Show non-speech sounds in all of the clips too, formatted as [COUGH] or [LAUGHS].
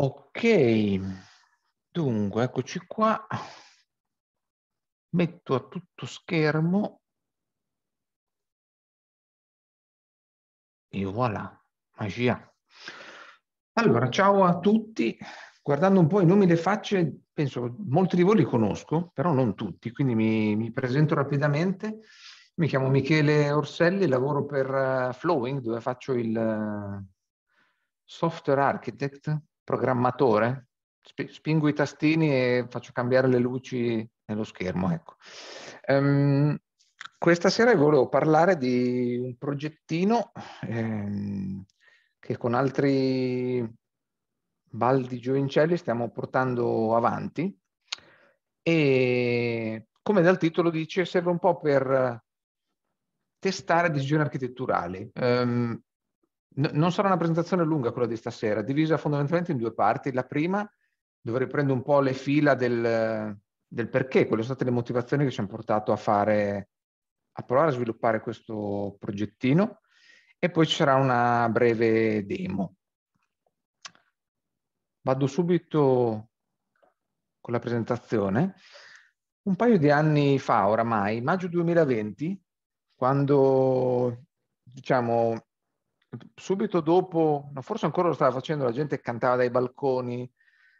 Ok, dunque eccoci qua. Metto a tutto schermo e voilà, magia. Allora, ciao a tutti. Guardando un po' i nomi e le facce, penso molti di voi li conosco, però non tutti, quindi mi, mi presento rapidamente. Mi chiamo Michele Orselli, lavoro per uh, Flowing, dove faccio il uh, software architect programmatore, spingo i tastini e faccio cambiare le luci nello schermo. Ecco. Um, questa sera volevo parlare di un progettino ehm, che con altri Baldi Giovincelli stiamo portando avanti e come dal titolo dice serve un po' per testare decisioni architetturali. Um, non sarà una presentazione lunga quella di stasera, divisa fondamentalmente in due parti. La prima, dove riprendo un po' le fila del, del perché, quelle sono state le motivazioni che ci hanno portato a fare, a provare a sviluppare questo progettino e poi ci sarà una breve demo. Vado subito con la presentazione. Un paio di anni fa oramai, maggio 2020, quando diciamo, subito dopo, forse ancora lo stava facendo, la gente cantava dai balconi,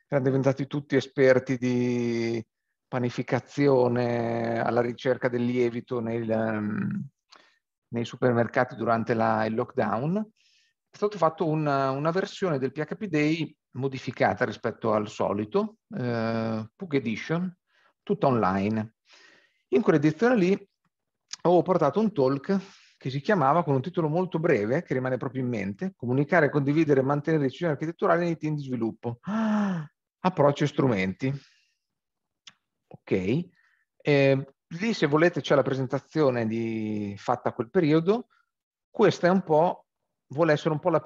erano diventati tutti esperti di panificazione alla ricerca del lievito nel, ehm, nei supermercati durante la, il lockdown. È stato fatto una, una, versione del PHP Day modificata rispetto al solito, eh, Pug Edition, tutta online. In quell'edizione lì ho portato un talk che si chiamava con un titolo molto breve, che rimane proprio in mente, comunicare, condividere e mantenere decisioni architetturali nei team di sviluppo, ah, [GASPS] approccio e strumenti. Ok, eh, lì se volete c'è la presentazione di, fatta a quel periodo, questa è un po', vuole essere un po' la,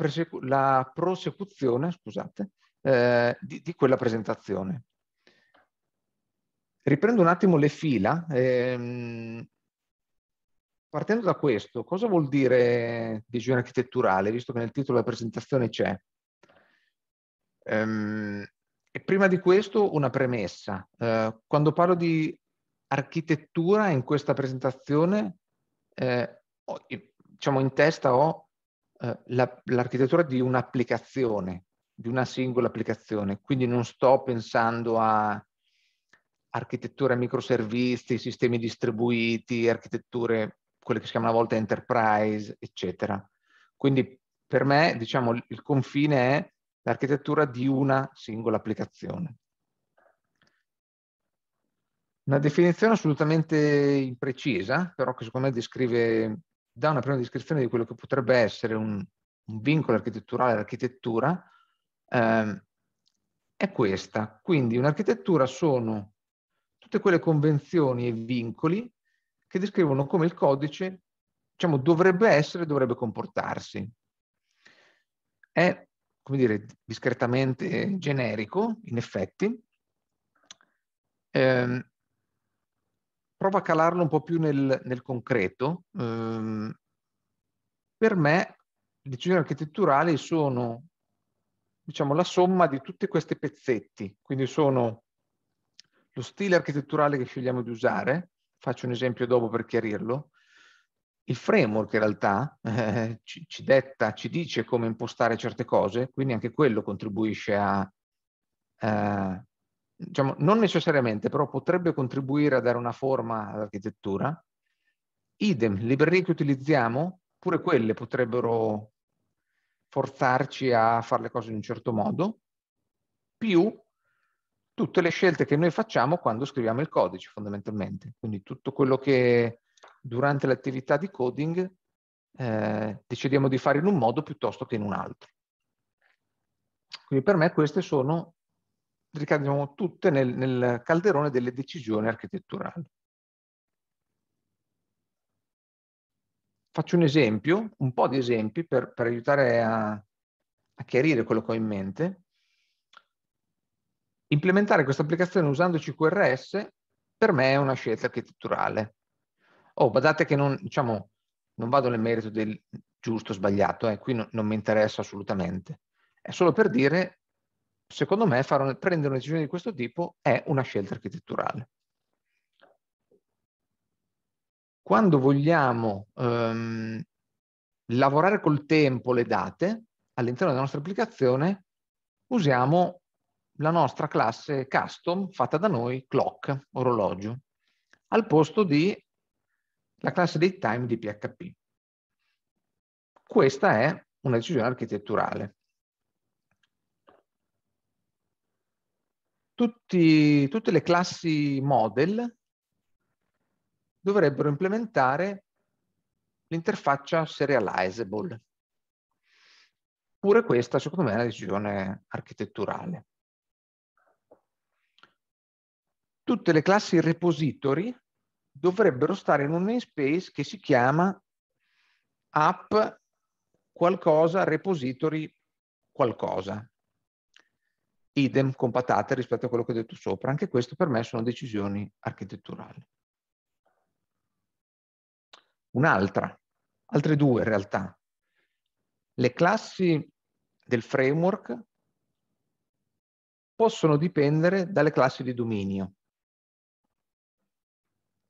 la prosecuzione, scusate, eh, di, di quella presentazione. Riprendo un attimo le fila. Eh, partendo da questo, cosa vuol dire visione architetturale, visto che nel titolo della presentazione c'è? Ehm, e prima di questo una premessa. Eh, quando parlo di architettura in questa presentazione, eh, ho, diciamo in testa ho eh, l'architettura di un'applicazione, di una singola applicazione, quindi non sto pensando a architetture microservizi, sistemi distribuiti, architetture quelle che si chiamano a volte enterprise, eccetera. Quindi per me, diciamo, il confine è l'architettura di una singola applicazione. Una definizione assolutamente imprecisa, però che secondo me descrive, dà una prima descrizione di quello che potrebbe essere un, un vincolo architetturale all'architettura, ehm, è questa. Quindi un'architettura sono tutte quelle convenzioni e vincoli che descrivono come il codice diciamo, dovrebbe essere, dovrebbe comportarsi. È, come dire, discretamente generico, in effetti. Eh, prova a calarlo un po' più nel, nel concreto. Eh, per me le decisioni architetturali sono diciamo, la somma di tutti questi pezzetti, quindi sono lo stile architetturale che scegliamo di usare, faccio un esempio dopo per chiarirlo, il framework in realtà eh, ci, ci, detta, ci dice come impostare certe cose, quindi anche quello contribuisce a, eh, diciamo, non necessariamente, però potrebbe contribuire a dare una forma all'architettura. Idem, librerie che utilizziamo, pure quelle potrebbero forzarci a fare le cose in un certo modo, più tutte le scelte che noi facciamo quando scriviamo il codice fondamentalmente. Quindi tutto quello che durante l'attività di coding eh, decidiamo di fare in un modo piuttosto che in un altro. Quindi per me queste sono, ricadono tutte nel, nel calderone delle decisioni architetturali. Faccio un esempio, un po' di esempi per, per aiutare a, a chiarire quello che ho in mente. Implementare questa applicazione usando CQRS per me è una scelta architetturale. Oh, badate che non, diciamo, non vado nel merito del giusto o sbagliato, eh, qui no, non mi interessa assolutamente. È solo per dire, secondo me, un, prendere una decisione di questo tipo è una scelta architetturale. Quando vogliamo ehm, lavorare col tempo le date all'interno della nostra applicazione, usiamo la nostra classe custom fatta da noi clock, orologio, al posto di la classe dei time di PHP. Questa è una decisione architetturale. Tutti, tutte le classi model dovrebbero implementare l'interfaccia serializable. Pure questa, secondo me, è una decisione architetturale. tutte le classi repository dovrebbero stare in un namespace che si chiama app qualcosa repository qualcosa. Idem con patate rispetto a quello che ho detto sopra. Anche questo per me sono decisioni architetturali. Un'altra, altre due in realtà. Le classi del framework possono dipendere dalle classi di dominio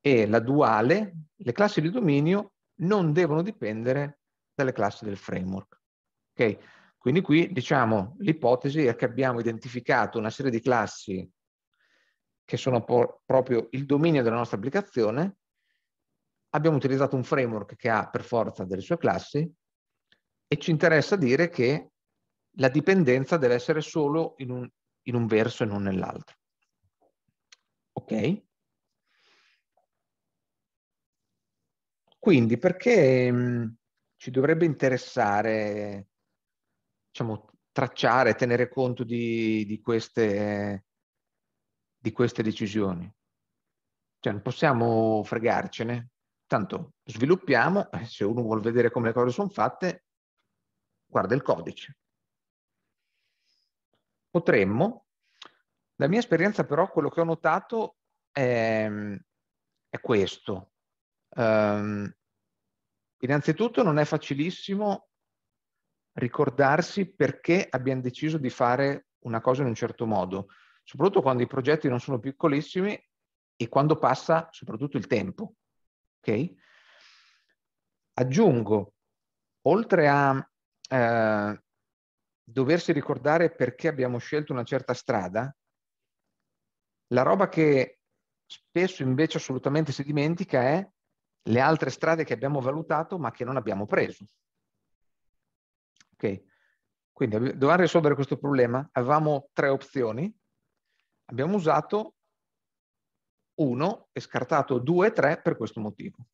e la duale, le classi di dominio non devono dipendere dalle classi del framework. Okay? Quindi qui diciamo l'ipotesi è che abbiamo identificato una serie di classi che sono proprio il dominio della nostra applicazione, abbiamo utilizzato un framework che ha per forza delle sue classi e ci interessa dire che la dipendenza deve essere solo in un, in un verso e non nell'altro. Ok? Quindi perché ci dovrebbe interessare diciamo, tracciare, tenere conto di, di, queste, di queste decisioni? Cioè non possiamo fregarcene, tanto sviluppiamo, se uno vuole vedere come le cose sono fatte, guarda il codice. Potremmo, la mia esperienza però, quello che ho notato è, è questo. Um, innanzitutto non è facilissimo ricordarsi perché abbiamo deciso di fare una cosa in un certo modo, soprattutto quando i progetti non sono piccolissimi e quando passa soprattutto il tempo. Okay? Aggiungo, oltre a eh, doversi ricordare perché abbiamo scelto una certa strada, la roba che spesso invece assolutamente si dimentica è le altre strade che abbiamo valutato ma che non abbiamo preso. Ok, quindi dovevamo risolvere questo problema. Avevamo tre opzioni, abbiamo usato uno e scartato due e tre per questo motivo.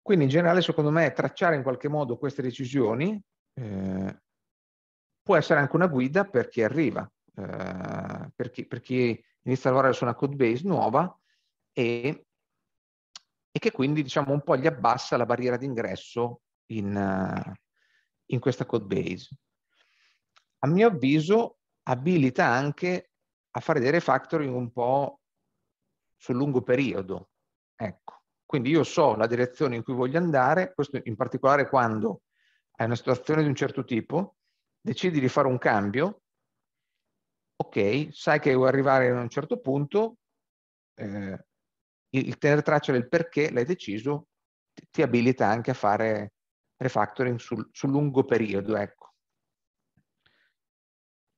Quindi in generale secondo me tracciare in qualche modo queste decisioni eh, può essere anche una guida per chi arriva, eh, per, chi, per chi inizia a lavorare su una code base nuova e e che quindi diciamo un po' gli abbassa la barriera d'ingresso in, uh, in questa code base. A mio avviso abilita anche a fare dei refactoring un po' sul lungo periodo. Ecco. Quindi io so la direzione in cui voglio andare, questo in particolare quando hai una situazione di un certo tipo, decidi di fare un cambio, ok, sai che vuoi arrivare a un certo punto, eh, il tenere traccia del perché l'hai deciso ti abilita anche a fare refactoring sul, sul lungo periodo. Ecco.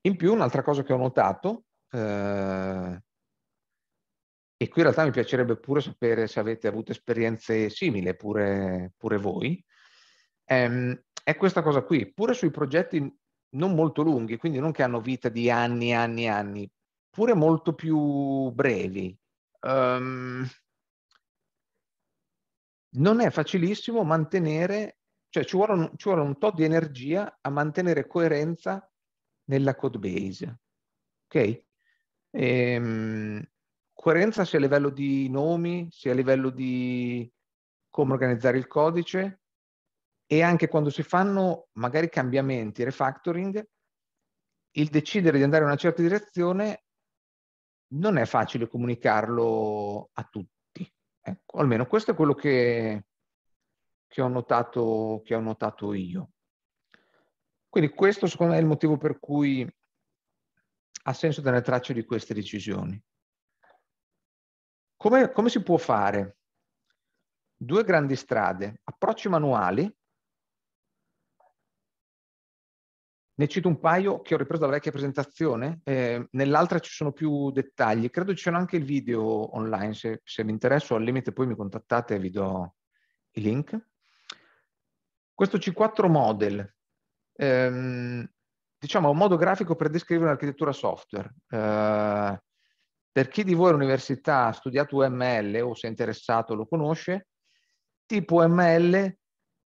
In più, un'altra cosa che ho notato, eh, e qui in realtà mi piacerebbe pure sapere se avete avuto esperienze simili, pure, pure voi, ehm, è questa cosa qui, pure sui progetti non molto lunghi, quindi non che hanno vita di anni, anni, anni, pure molto più brevi. Um, non è facilissimo mantenere, cioè ci vuole un, ci vuole un tot di energia a mantenere coerenza nella code base. Ok? Ehm, coerenza sia a livello di nomi, sia a livello di come organizzare il codice e anche quando si fanno magari cambiamenti, refactoring, il decidere di andare in una certa direzione non è facile comunicarlo a tutti Ecco, almeno questo è quello che, che, ho notato, che ho notato io. Quindi questo secondo me è il motivo per cui ha senso tenere traccia di queste decisioni. Come, come si può fare? Due grandi strade, approcci manuali, Ne cito un paio che ho ripreso dalla vecchia presentazione, eh, nell'altra ci sono più dettagli, credo ci siano anche il video online, se, se vi interessa al limite poi mi contattate e vi do i link. Questo C4 Model, ehm, diciamo è un modo grafico per descrivere un'architettura software. Eh, per chi di voi all'università ha studiato UML o se è interessato lo conosce, tipo UML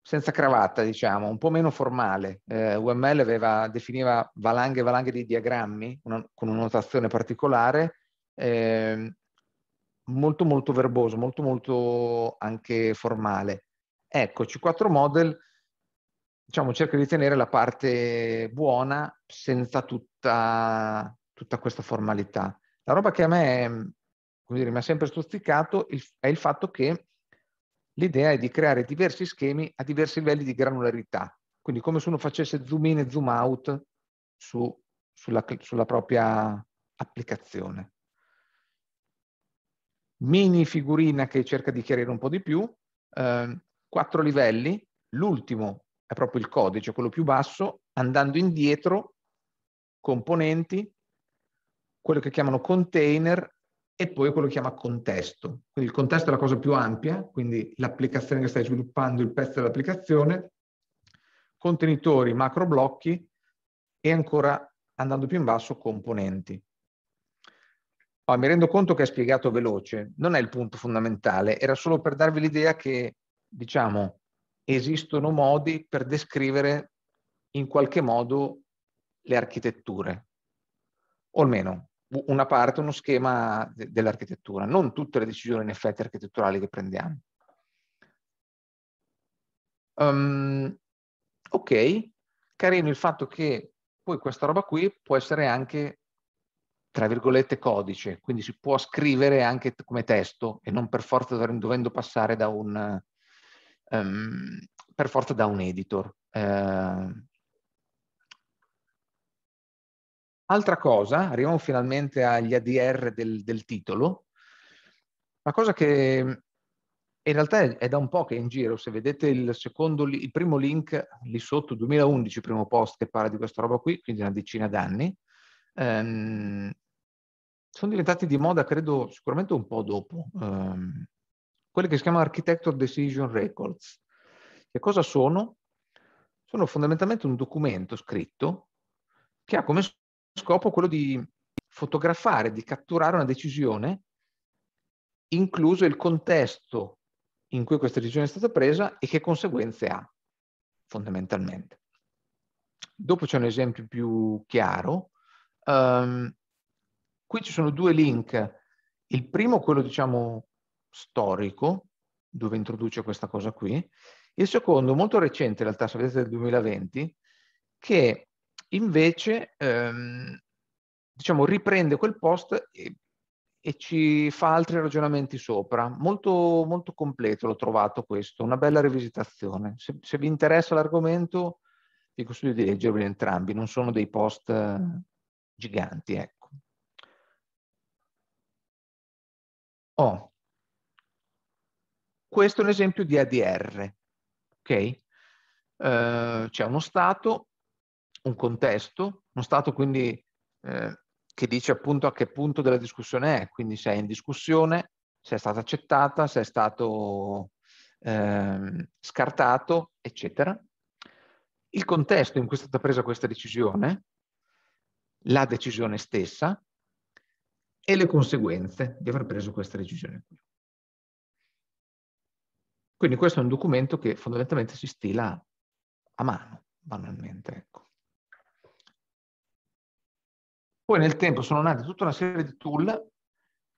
senza cravatta, diciamo, un po' meno formale. Eh, UML aveva, definiva valanghe e valanghe di diagrammi una, con una notazione particolare, eh, molto molto verboso, molto molto anche formale. Ecco, C4 Model diciamo, cerca di tenere la parte buona senza tutta, tutta questa formalità. La roba che a me, come dire, mi ha sempre stuzzicato è il fatto che L'idea è di creare diversi schemi a diversi livelli di granularità, quindi come se uno facesse zoom in e zoom out su, sulla, sulla propria applicazione. Mini figurina che cerca di chiarire un po' di più, eh, quattro livelli, l'ultimo è proprio il codice, quello più basso, andando indietro, componenti, quello che chiamano container e poi quello che chiama contesto. Quindi il contesto è la cosa più ampia, quindi l'applicazione che stai sviluppando, il pezzo dell'applicazione, contenitori, macro blocchi e ancora andando più in basso componenti. Oh, mi rendo conto che è spiegato veloce, non è il punto fondamentale, era solo per darvi l'idea che, diciamo, esistono modi per descrivere in qualche modo le architetture, o almeno una parte, uno schema de- dell'architettura, non tutte le decisioni in effetti architetturali che prendiamo. Um, ok, carino il fatto che poi questa roba qui può essere anche, tra virgolette, codice, quindi si può scrivere anche come testo e non per forza dovendo passare da un, um, per forza da un editor. Uh, Altra cosa, arriviamo finalmente agli ADR del, del titolo, una cosa che mm, in realtà è, da un po' che è in giro, se vedete il, secondo, il primo link lì sotto, 2011, primo post che parla di questa roba qui, quindi una decina d'anni, ehm, sono diventati di moda, credo, sicuramente un po' dopo, ehm, quelle che si chiamano Architecture Decision Records. Che cosa sono? Sono fondamentalmente un documento scritto che ha come scopo quello di fotografare, di catturare una decisione, incluso il contesto in cui questa decisione è stata presa e che conseguenze ha, fondamentalmente. Dopo c'è un esempio più chiaro. Um, qui ci sono due link. Il primo, quello diciamo storico, dove introduce questa cosa qui. Il secondo, molto recente in realtà, se vedete del 2020, che invece ehm, diciamo, riprende quel post e, e, ci fa altri ragionamenti sopra. Molto, molto completo l'ho trovato questo, una bella rivisitazione. Se, se vi interessa l'argomento, vi consiglio di leggerveli entrambi, non sono dei post eh, giganti, ecco. Oh. Questo è un esempio di ADR, ok? Uh, c'è uno stato un contesto, uno stato quindi eh, che dice appunto a che punto della discussione è, quindi se è in discussione, se è stata accettata, se è stato eh, scartato, eccetera. Il contesto in cui è stata presa questa decisione, la decisione stessa e le conseguenze di aver preso questa decisione Quindi questo è un documento che fondamentalmente si stila a mano, banalmente. Ecco. Poi nel tempo sono nate tutta una serie di tool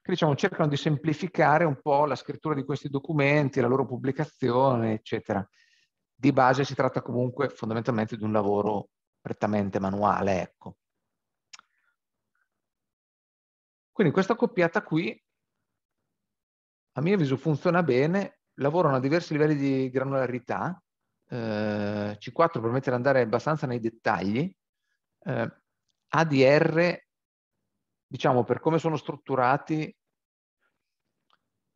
che diciamo, cercano di semplificare un po' la scrittura di questi documenti, la loro pubblicazione, eccetera. Di base si tratta comunque fondamentalmente di un lavoro prettamente manuale, ecco. Quindi questa accoppiata qui, a mio avviso, funziona bene, lavorano a diversi livelli di granularità, eh, C4 permette di andare abbastanza nei dettagli, eh, ADR, diciamo, per come sono strutturati,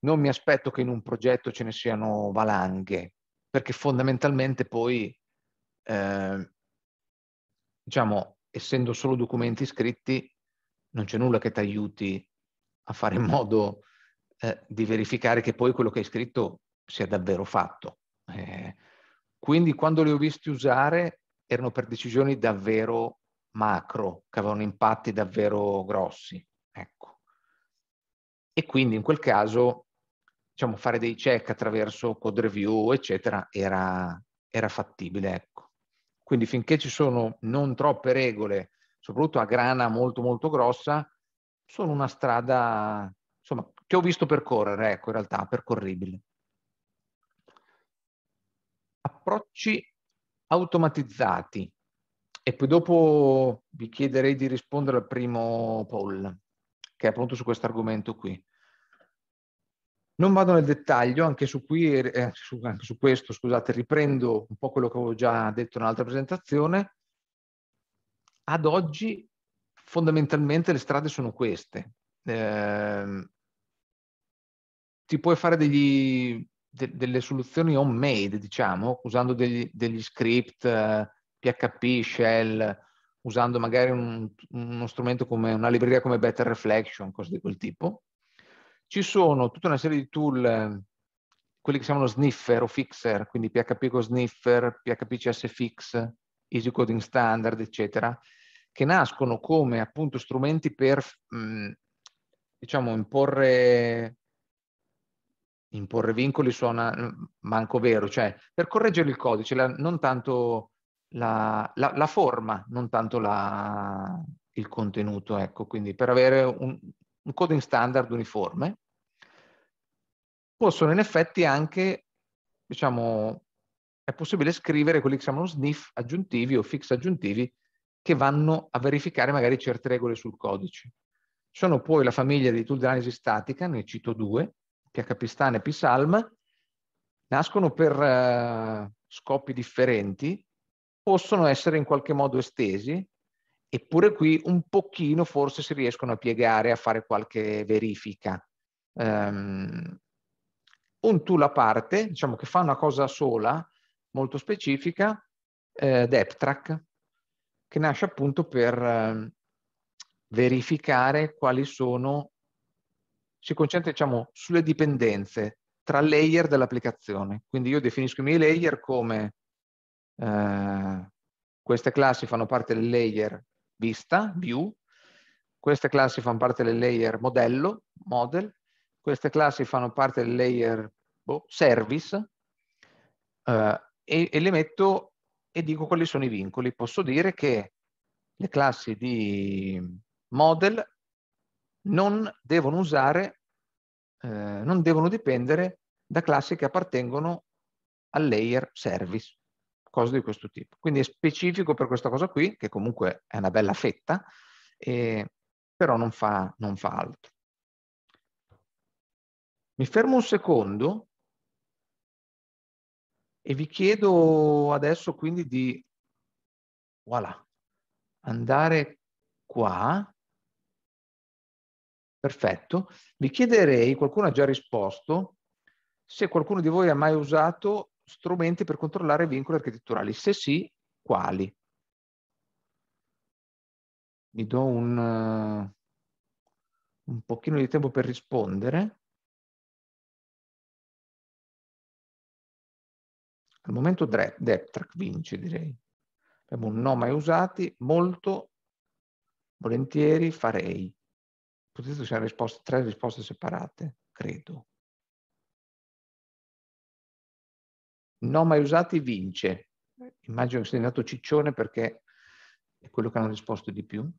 non mi aspetto che in un progetto ce ne siano valanghe, perché fondamentalmente poi, eh, diciamo, essendo solo documenti scritti, non c'è nulla che ti aiuti a fare in modo eh, di verificare che poi quello che hai scritto sia davvero fatto. Eh, quindi quando li ho visti usare erano per decisioni davvero macro che avevano impatti davvero grossi. Ecco. E quindi in quel caso diciamo, fare dei check attraverso code review, eccetera, era, era fattibile. Ecco. Quindi finché ci sono non troppe regole, soprattutto a grana molto molto grossa, sono una strada insomma, che ho visto percorrere, ecco, in realtà percorribile. Approcci automatizzati e poi dopo vi chiederei di rispondere al primo poll, che è appunto su questo argomento qui. Non vado nel dettaglio, anche su, qui, eh, su, anche su questo, scusate, riprendo un po' quello che avevo già detto in un'altra presentazione. Ad oggi fondamentalmente le strade sono queste. Eh, ti puoi fare degli, de, delle soluzioni homemade, diciamo, usando degli, degli script, eh, PHP, Shell, usando magari un, uno strumento come una libreria come Better Reflection, cose di quel tipo. Ci sono tutta una serie di tool, quelli che si chiamano sniffer o fixer, quindi PHP con sniffer, PHP CSFix, Easy Coding Standard, eccetera, che nascono come appunto strumenti per mh, mm, diciamo imporre imporre vincoli suona manco vero, cioè per correggere il codice, la, non tanto la, la, la forma, non tanto la, il contenuto, ecco, quindi per avere un, un coding standard uniforme, possono in effetti anche, diciamo, è possibile scrivere quelli che si chiamano sniff aggiuntivi o fix aggiuntivi che vanno a verificare magari certe regole sul codice. Sono poi la famiglia di tool di analisi statica, ne cito due, PHP Stan e PSALM, nascono per uh, scopi differenti, possono essere in qualche modo estesi, eppure qui un pochino forse si riescono a piegare a fare qualche verifica. Um, un tool a parte, diciamo che fa una cosa sola, molto specifica, eh, DepTrack, che nasce appunto per eh, verificare quali sono, si concentra diciamo sulle dipendenze tra layer dell'applicazione. Quindi io definisco i miei layer come eh, queste classi fanno parte del layer vista, view, queste classi fanno parte del layer modello, model, queste classi fanno parte del layer boh, service eh, e, e le metto e dico quali sono i vincoli. Posso dire che le classi di model non devono usare, eh, non devono dipendere da classi che appartengono al layer service cose di questo tipo. Quindi è specifico per questa cosa qui, che comunque è una bella fetta, eh, però non fa, non fa altro. Mi fermo un secondo e vi chiedo adesso quindi di voilà, andare qua. Perfetto. Vi chiederei, qualcuno ha già risposto, se qualcuno di voi ha mai usato strumenti per controllare i vincoli architetturali? Se sì, quali? Mi do un, uh, un pochino di tempo per rispondere. Al momento DevTrack vince, direi. Abbiamo un no mai usati, molto volentieri farei. Potete usare risposte, tre risposte separate, credo. no mai usati vince. Immagino che sia andato Ciccione perché è quello che hanno risposto di più.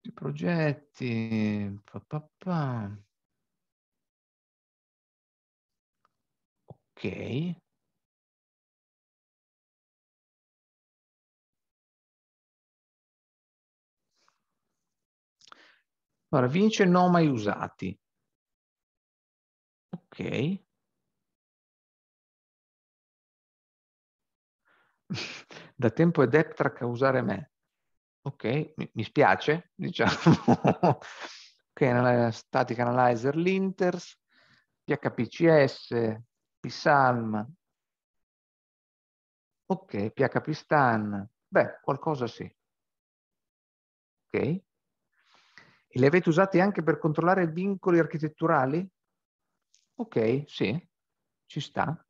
I progetti, pa, pa, pa. ok. Allora, vince no mai usati. Ok. [LAUGHS] da tempo è Deptrack a usare me. Ok, mi, mi spiace, [LAUGHS] diciamo. ok, Static Analyzer Linters, PHPCS, PSALM. Ok, PHPSTAN. Beh, qualcosa sì. Ok. E li avete usati anche per controllare vincoli architetturali? Ok, sì, ci sta.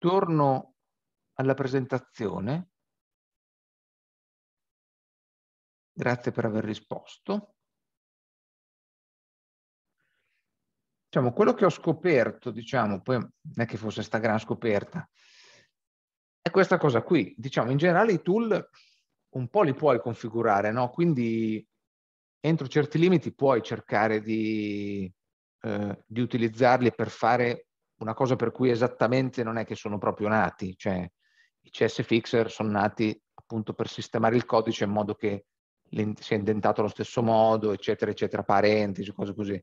torno alla presentazione. Grazie per aver risposto. Diciamo, quello che ho scoperto, diciamo, poi non è che fosse sta gran scoperta, è questa cosa qui. Diciamo, in generale i tool un po' li puoi configurare, no? Quindi entro certi limiti puoi cercare di, eh, di utilizzarli per fare una cosa per cui esattamente non è che sono proprio nati, cioè i CS fixer sono nati appunto per sistemare il codice in modo che sia indentato allo stesso modo, eccetera, eccetera, parentesi, cose così.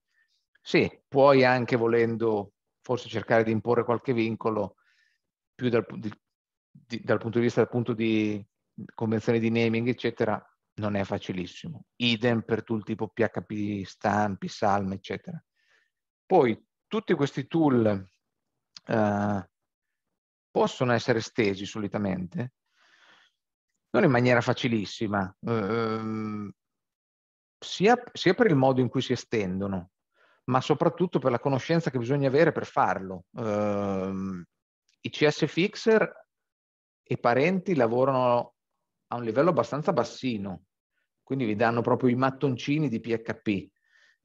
Sì, puoi anche volendo forse cercare di imporre qualche vincolo più dal, di, di, dal punto di vista appunto di convenzioni di naming, eccetera, non è facilissimo. Idem per tool tipo PHP, stampi, salme, eccetera. Poi tutti questi tool eh, possono essere stesi solitamente, non in maniera facilissima, eh, sia, sia per il modo in cui si estendono, ma soprattutto per la conoscenza che bisogna avere per farlo. Eh, I CS Fixer e parenti lavorano a un livello abbastanza bassino, quindi vi danno proprio i mattoncini di PHP,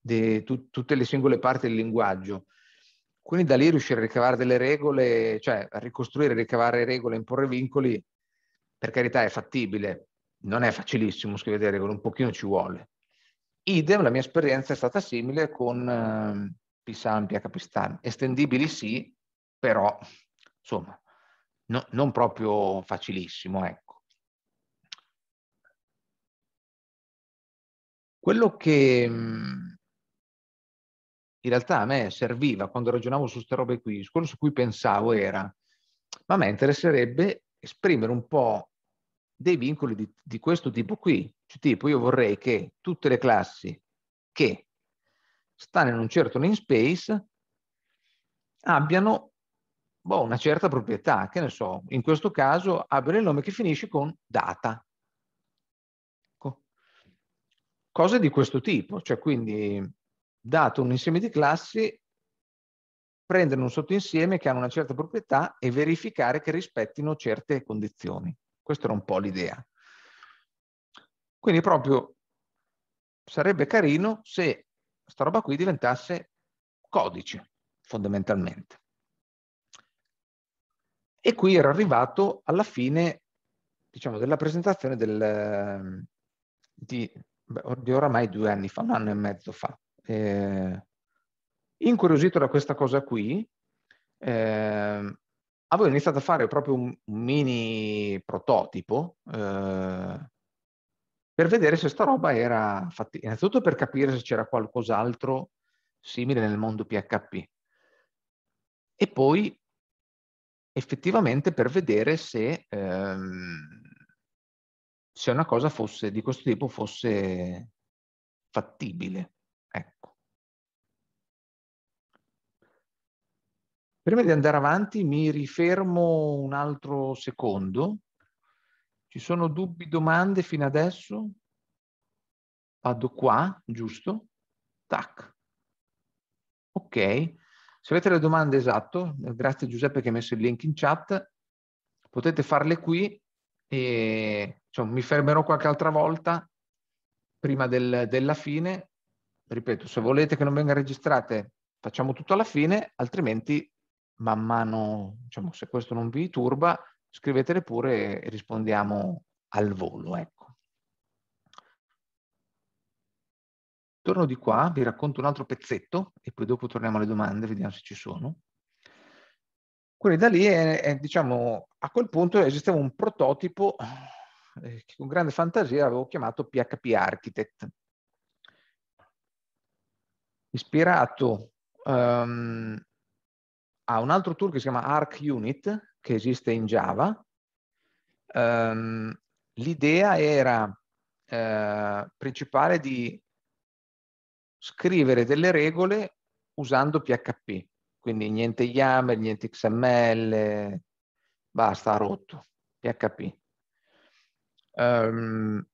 di tu, tutte le singole parti del linguaggio. Quindi da lì riuscire a ricavare delle regole, cioè a ricostruire, ricavare regole, imporre vincoli, per carità è fattibile, non è facilissimo scrivere regole, un pochino ci vuole. Idem, la mia esperienza è stata simile con eh, Pisampi a Capistan. Estendibili sì, però insomma, no, non proprio facilissimo, ecco. Quello che mh, mhmm, in realtà a me serviva quando ragionavo su queste robe qui, quello su cui pensavo era, ma a me interesserebbe esprimere un po' dei vincoli di, di questo tipo qui, cioè, tipo io vorrei che tutte le classi che stanno in un certo namespace abbiano boh, una certa proprietà, che ne so, in questo caso abbiano il nome che finisce con data. Cose di questo tipo, cioè quindi dato un insieme di classi, prendere un sottoinsieme che hanno una certa proprietà e verificare che rispettino certe condizioni. Questa era un po' l'idea. Quindi proprio sarebbe carino se sta roba qui diventasse codice, fondamentalmente. E qui ero arrivato alla fine, diciamo, della presentazione del, ehm, di, di oramai due anni fa, un anno e mezzo fa. Eh, incuriosito da questa cosa qui, eh, avevo iniziato a fare proprio un mini prototipo eh, per vedere se sta roba era fatta, innanzitutto per capire se c'era qualcos'altro simile nel mondo PHP e poi effettivamente per vedere se, ehm, se una cosa fosse, di questo tipo fosse fattibile. Ecco. Prima di andare avanti mi rifermo un altro secondo. Ci sono dubbi, domande fino adesso? Vado qua, giusto? Tac. Ok. Se avete le domande, esatto, grazie Giuseppe che ha messo il link in chat, potete farle qui e, insomma, mi fermerò qualche altra volta prima del, della fine ripeto, se volete che non vengano registrate, facciamo tutto alla fine, altrimenti man mano, diciamo, se questo non vi turba, scrivetele pure e rispondiamo al volo, ecco. Torno di qua, vi racconto un altro pezzetto e poi dopo torniamo alle domande, vediamo se ci sono. Quelli da lì, è, è, diciamo, a quel punto esisteva un prototipo eh, che con grande fantasia avevo chiamato PHP Architect ispirato um, a un altro tool che si chiama Arc Unit, che esiste in Java. Um, l'idea era eh, principale di scrivere delle regole usando PHP, quindi niente YAML, niente XML, basta, rotto, PHP. Um, ehm,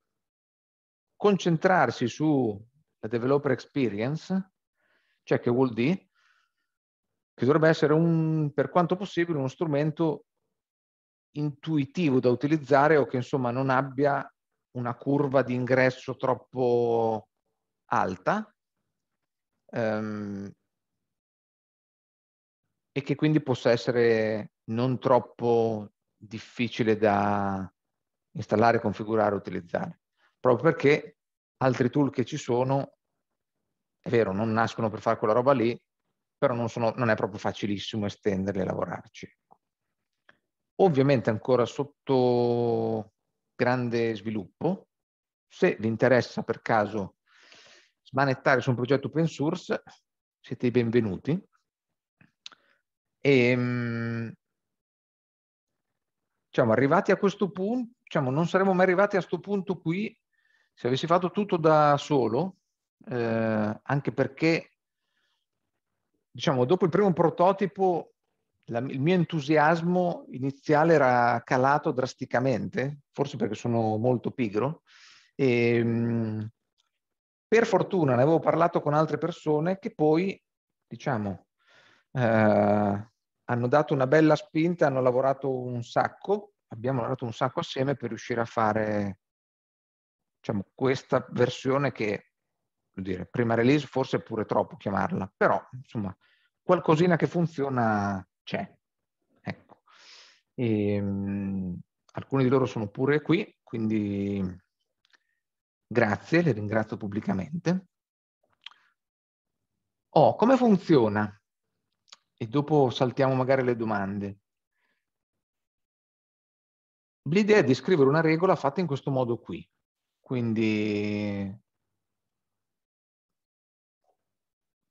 concentrarsi sulla developer experience cioè che vuol dire che dovrebbe essere un, per quanto possibile uno strumento intuitivo da utilizzare o che insomma non abbia una curva di ingresso troppo alta ehm, e che quindi possa essere non troppo difficile da installare, configurare, utilizzare, proprio perché altri tool che ci sono è vero, non nascono per fare quella roba lì, però non, sono, non è proprio facilissimo estenderli e lavorarci. Ovviamente ancora sotto grande sviluppo, se vi interessa per caso smanettare su un progetto open source, siete i benvenuti. E, ehm, diciamo, arrivati a questo punto, diciamo, non saremmo mai arrivati a questo punto qui se avessi fatto tutto da solo, eh, anche perché, diciamo, dopo il primo prototipo la, il mio entusiasmo iniziale era calato drasticamente, forse perché sono molto pigro. E, ehm, per fortuna ne avevo parlato con altre persone che poi, diciamo, eh, hanno dato una bella spinta, hanno lavorato un sacco, abbiamo lavorato un sacco assieme per riuscire a fare diciamo, questa versione che dire, prima release forse è pure troppo chiamarla, però insomma qualcosina che funziona c'è. Ecco. E, um, alcuni di loro sono pure qui, quindi grazie, le ringrazio pubblicamente. Oh, come funziona? E dopo saltiamo magari le domande. L'idea è di scrivere una regola fatta in questo modo qui. Quindi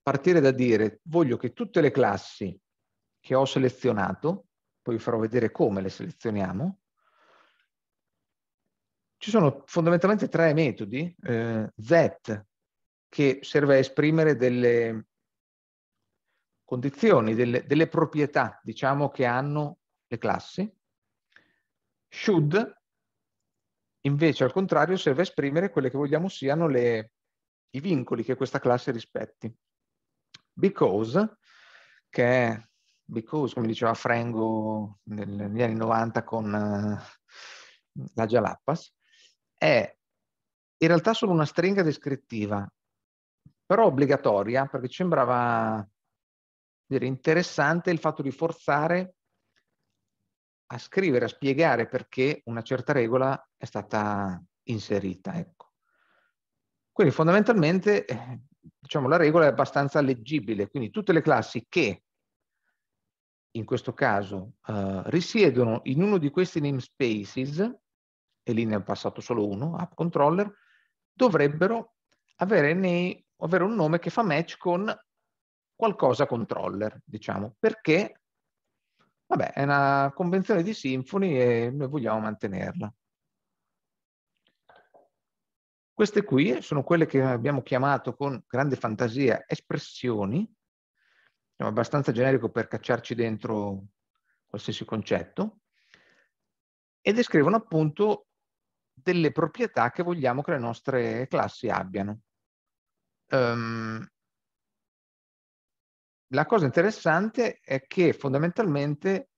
partire da dire voglio che tutte le classi che ho selezionato, poi vi farò vedere come le selezioniamo, ci sono fondamentalmente tre metodi, eh, Z, che serve a esprimere delle condizioni, delle, delle proprietà, diciamo, che hanno le classi. Should, invece, al contrario, serve a esprimere quelle che vogliamo siano le, i vincoli che questa classe rispetti. Because, che è Because, come diceva Frango negli anni 90 con uh, la Jalapas, è in realtà solo una stringa descrittiva, però obbligatoria, perché sembrava dire, interessante il fatto di forzare a scrivere, a spiegare perché una certa regola è stata inserita. Ecco. Quindi fondamentalmente eh, diciamo, la regola è abbastanza leggibile, quindi tutte le classi che in questo caso eh, risiedono in uno di questi namespaces, e lì ne è passato solo uno, app controller, dovrebbero avere, nei, avere un nome che fa match con qualcosa controller, diciamo, perché vabbè, è una convenzione di Symfony e noi vogliamo mantenerla. Queste qui sono quelle che abbiamo chiamato con grande fantasia espressioni, diciamo abbastanza generico per cacciarci dentro qualsiasi concetto, e descrivono appunto delle proprietà che vogliamo che le nostre classi abbiano. Um, la cosa interessante è che fondamentalmente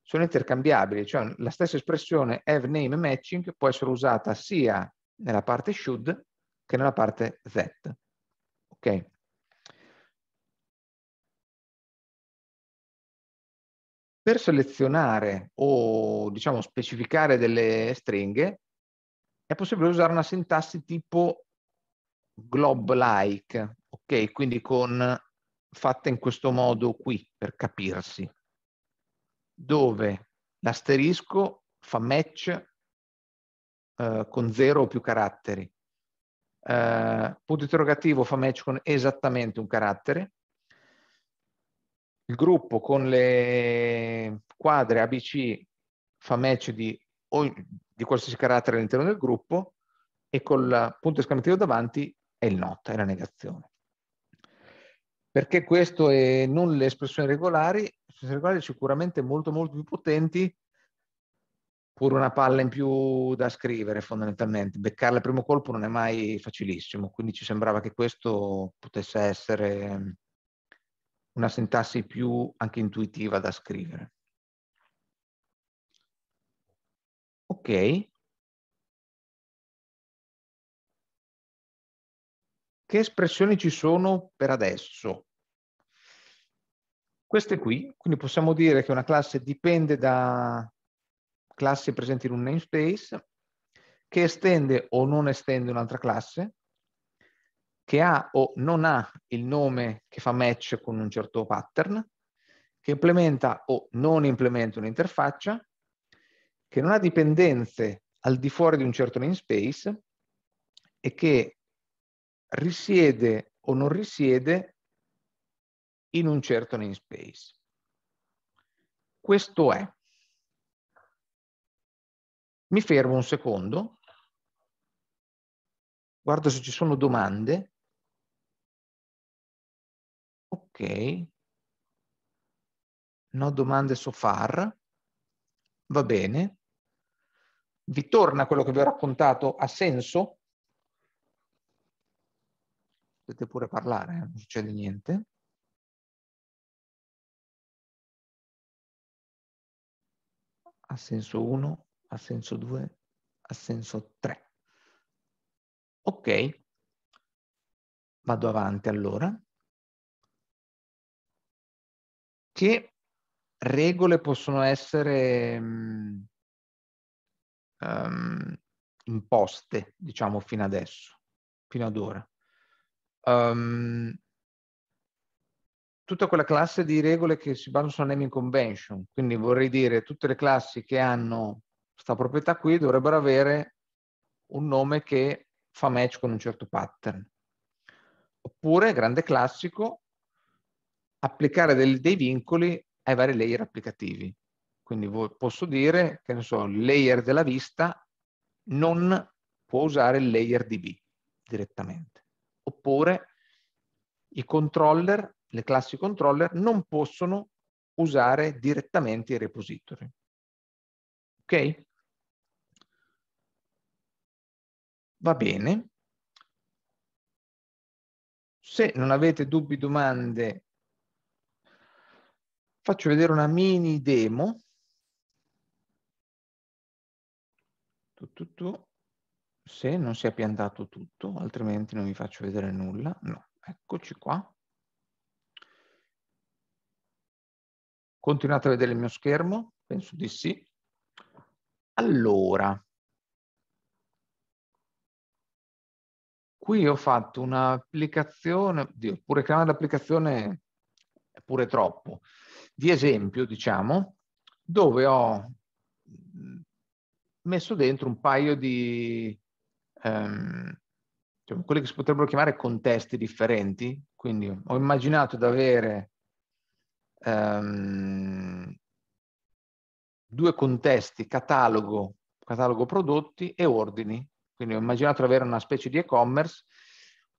sono intercambiabili, cioè la stessa espressione have name matching può essere usata sia nella parte should che nella parte that. Ok? Per selezionare o diciamo specificare delle stringhe è possibile usare una sintassi tipo glob-like, ok? Quindi con fatta in questo modo qui per capirsi, dove l'asterisco fa match eh, con zero o più caratteri. Eh, punto interrogativo fa match con esattamente un carattere. Il gruppo con le quadre ABC fa match di, di qualsiasi carattere all'interno del gruppo e col punto esclamativo davanti è il not, è la negazione. Perché questo è non le espressioni regolari, le espressioni regolari sicuramente molto molto più potenti pure una palla in più da scrivere fondamentalmente, beccarla al primo colpo non è mai facilissimo, quindi ci sembrava che questo potesse essere mm, una sintassi più anche intuitiva da scrivere. Ok. Che espressioni ci sono per adesso? Queste qui, quindi possiamo dire che una classe dipende da, classe presente in un namespace, che estende o non estende un'altra classe, che ha o non ha il nome che fa match con un certo pattern, che implementa o non implementa un'interfaccia, che non ha dipendenze al di fuori di un certo namespace e che risiede o non risiede in un certo namespace. Questo è. Mi fermo un secondo, guardo se ci sono domande. Ok. No domande so far. Va bene. Vi torna quello che vi ho raccontato? Ha senso? Potete pure parlare, eh, non succede niente. Ha senso 1, ha 2, ha 3. Ok, vado avanti allora. Che regole possono essere um, imposte, diciamo, fino adesso, fino ad ora? Um, tutta quella classe di regole che si basano sulla naming convention, quindi vorrei dire tutte le classi che hanno questa proprietà qui dovrebbero avere un nome che fa match con un certo pattern. Oppure, grande classico, applicare dei, dei vincoli ai vari layer applicativi. Quindi posso dire che, ne so, il layer della vista non può usare il layer DB direttamente. Oppure i controller, le classi controller, non possono usare direttamente i repository. Ok? Va bene. Se non avete dubbi, domande, faccio vedere una mini demo. Tu, tu, tu. Se non si è piantato tutto, altrimenti non vi faccio vedere nulla. No, eccoci qua. Continuate a vedere il mio schermo? Penso di sì. Allora, qui ho fatto un'applicazione, pure chiamare l'applicazione pure troppo, di esempio, diciamo, dove ho messo dentro un paio di, ehm, diciamo, quelli che si potrebbero chiamare contesti differenti, quindi ho immaginato di avere ehm, due contesti, catalogo, catalogo prodotti e ordini, quindi ho immaginato di avere una specie di e-commerce,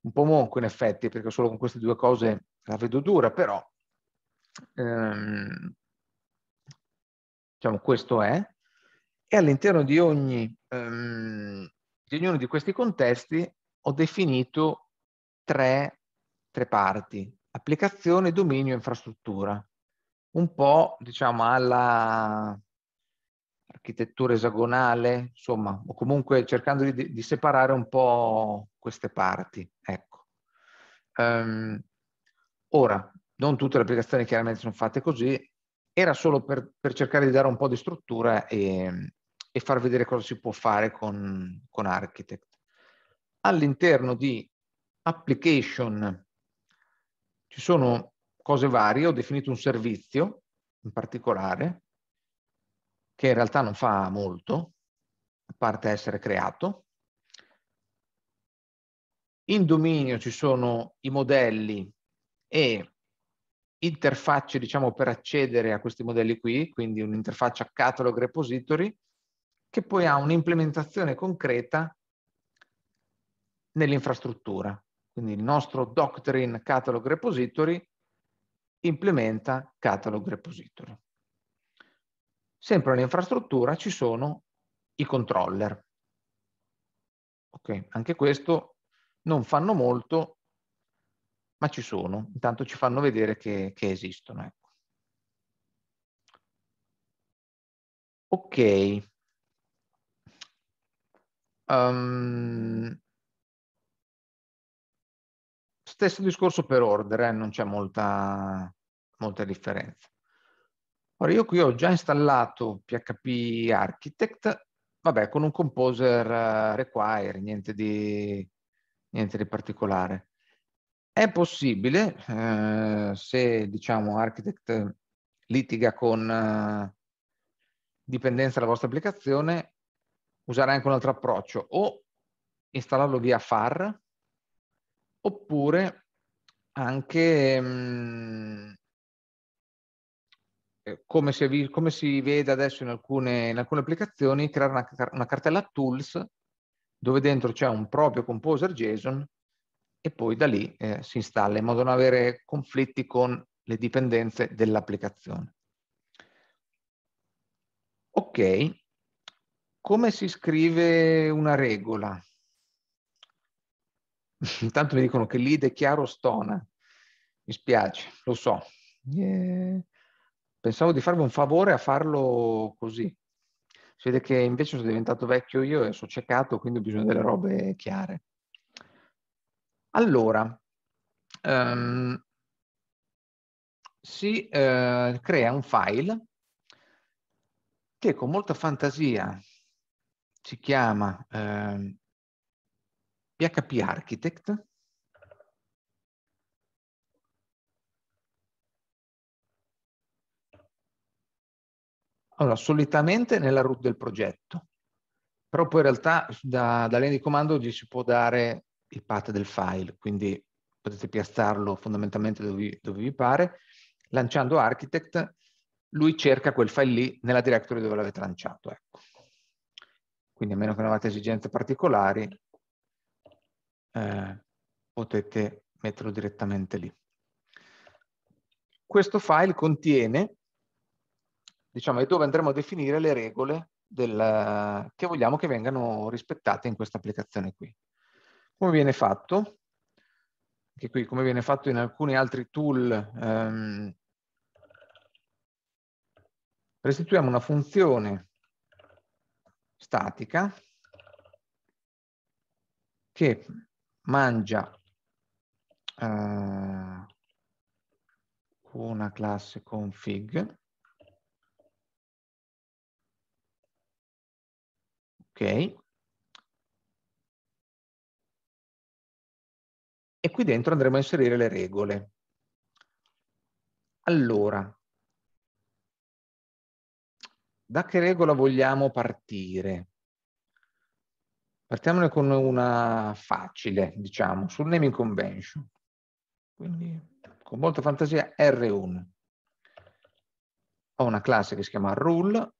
un po' monco in effetti, perché solo con queste due cose la vedo dura, però ehm, diciamo questo è. E all'interno di, ogni, ehm, di ognuno di questi contesti ho definito tre, tre parti, applicazione, dominio e infrastruttura. Un po', diciamo, alla architettura esagonale, insomma, o comunque cercando di, di separare un po' queste parti. Ecco. Um, ora, non tutte le applicazioni chiaramente sono fatte così, era solo per, per cercare di dare un po' di struttura e, e far vedere cosa si può fare con, con Architect. All'interno di application ci sono cose varie, ho definito un servizio in particolare, che in realtà non fa molto, a parte essere creato. In dominio ci sono i modelli e interfacce, diciamo, per accedere a questi modelli qui, quindi un'interfaccia catalog repository, che poi ha un'implementazione concreta nell'infrastruttura. Quindi il nostro Doctrine Catalog Repository implementa Catalog Repository sempre nell'infrastruttura ci sono i controller. Ok, anche questo non fanno molto, ma ci sono. Intanto ci fanno vedere che, che esistono. Ecco. Ok. Um, stesso discorso per ordine, eh? non c'è molta, molta differenza. Ora io qui ho già installato PHP Architect, vabbè con un composer eh, require, niente di, niente di particolare. È possibile, eh, se diciamo Architect litiga con eh, dipendenza della vostra applicazione, usare anche un altro approccio o installarlo via FAR oppure anche mh, mm, eh, come si, come si, vede adesso in alcune, in alcune applicazioni, creare una, una, cartella tools dove dentro c'è un proprio composer JSON e poi da lì eh, si installa in modo da non avere conflitti con le dipendenze dell'applicazione. Ok, come si scrive una regola? [LAUGHS] Intanto mi dicono che l'id è chiaro stona, mi spiace, lo so. Yeah. Pensavo di farvi un favore a farlo così. Si vede che invece sono diventato vecchio io e sono ciecato, quindi ho bisogno delle robe chiare. Allora, um, si eh, crea un file che con molta fantasia si chiama eh, ehm, PHP Architect Allora, solitamente nella root del progetto, però poi in realtà da, linea di comando gli si può dare il path del file, quindi potete piazzarlo fondamentalmente dove, dove vi pare. Lanciando architect, lui cerca quel file lì nella directory dove l'avete lanciato. Ecco. Quindi a meno che non avete esigenze particolari, eh, potete metterlo direttamente lì. Questo file contiene diciamo, è dove andremo a definire le regole del, che vogliamo che vengano rispettate in questa applicazione qui. Come viene fatto? Anche qui, come viene fatto in alcuni altri tool, ehm, restituiamo una funzione statica che mangia eh, una classe config E qui dentro andremo a inserire le regole. Allora, da che regola vogliamo partire? Partiamone con una facile, diciamo, sul naming convention. Quindi con molta fantasia R1. Ho una classe che si chiama rule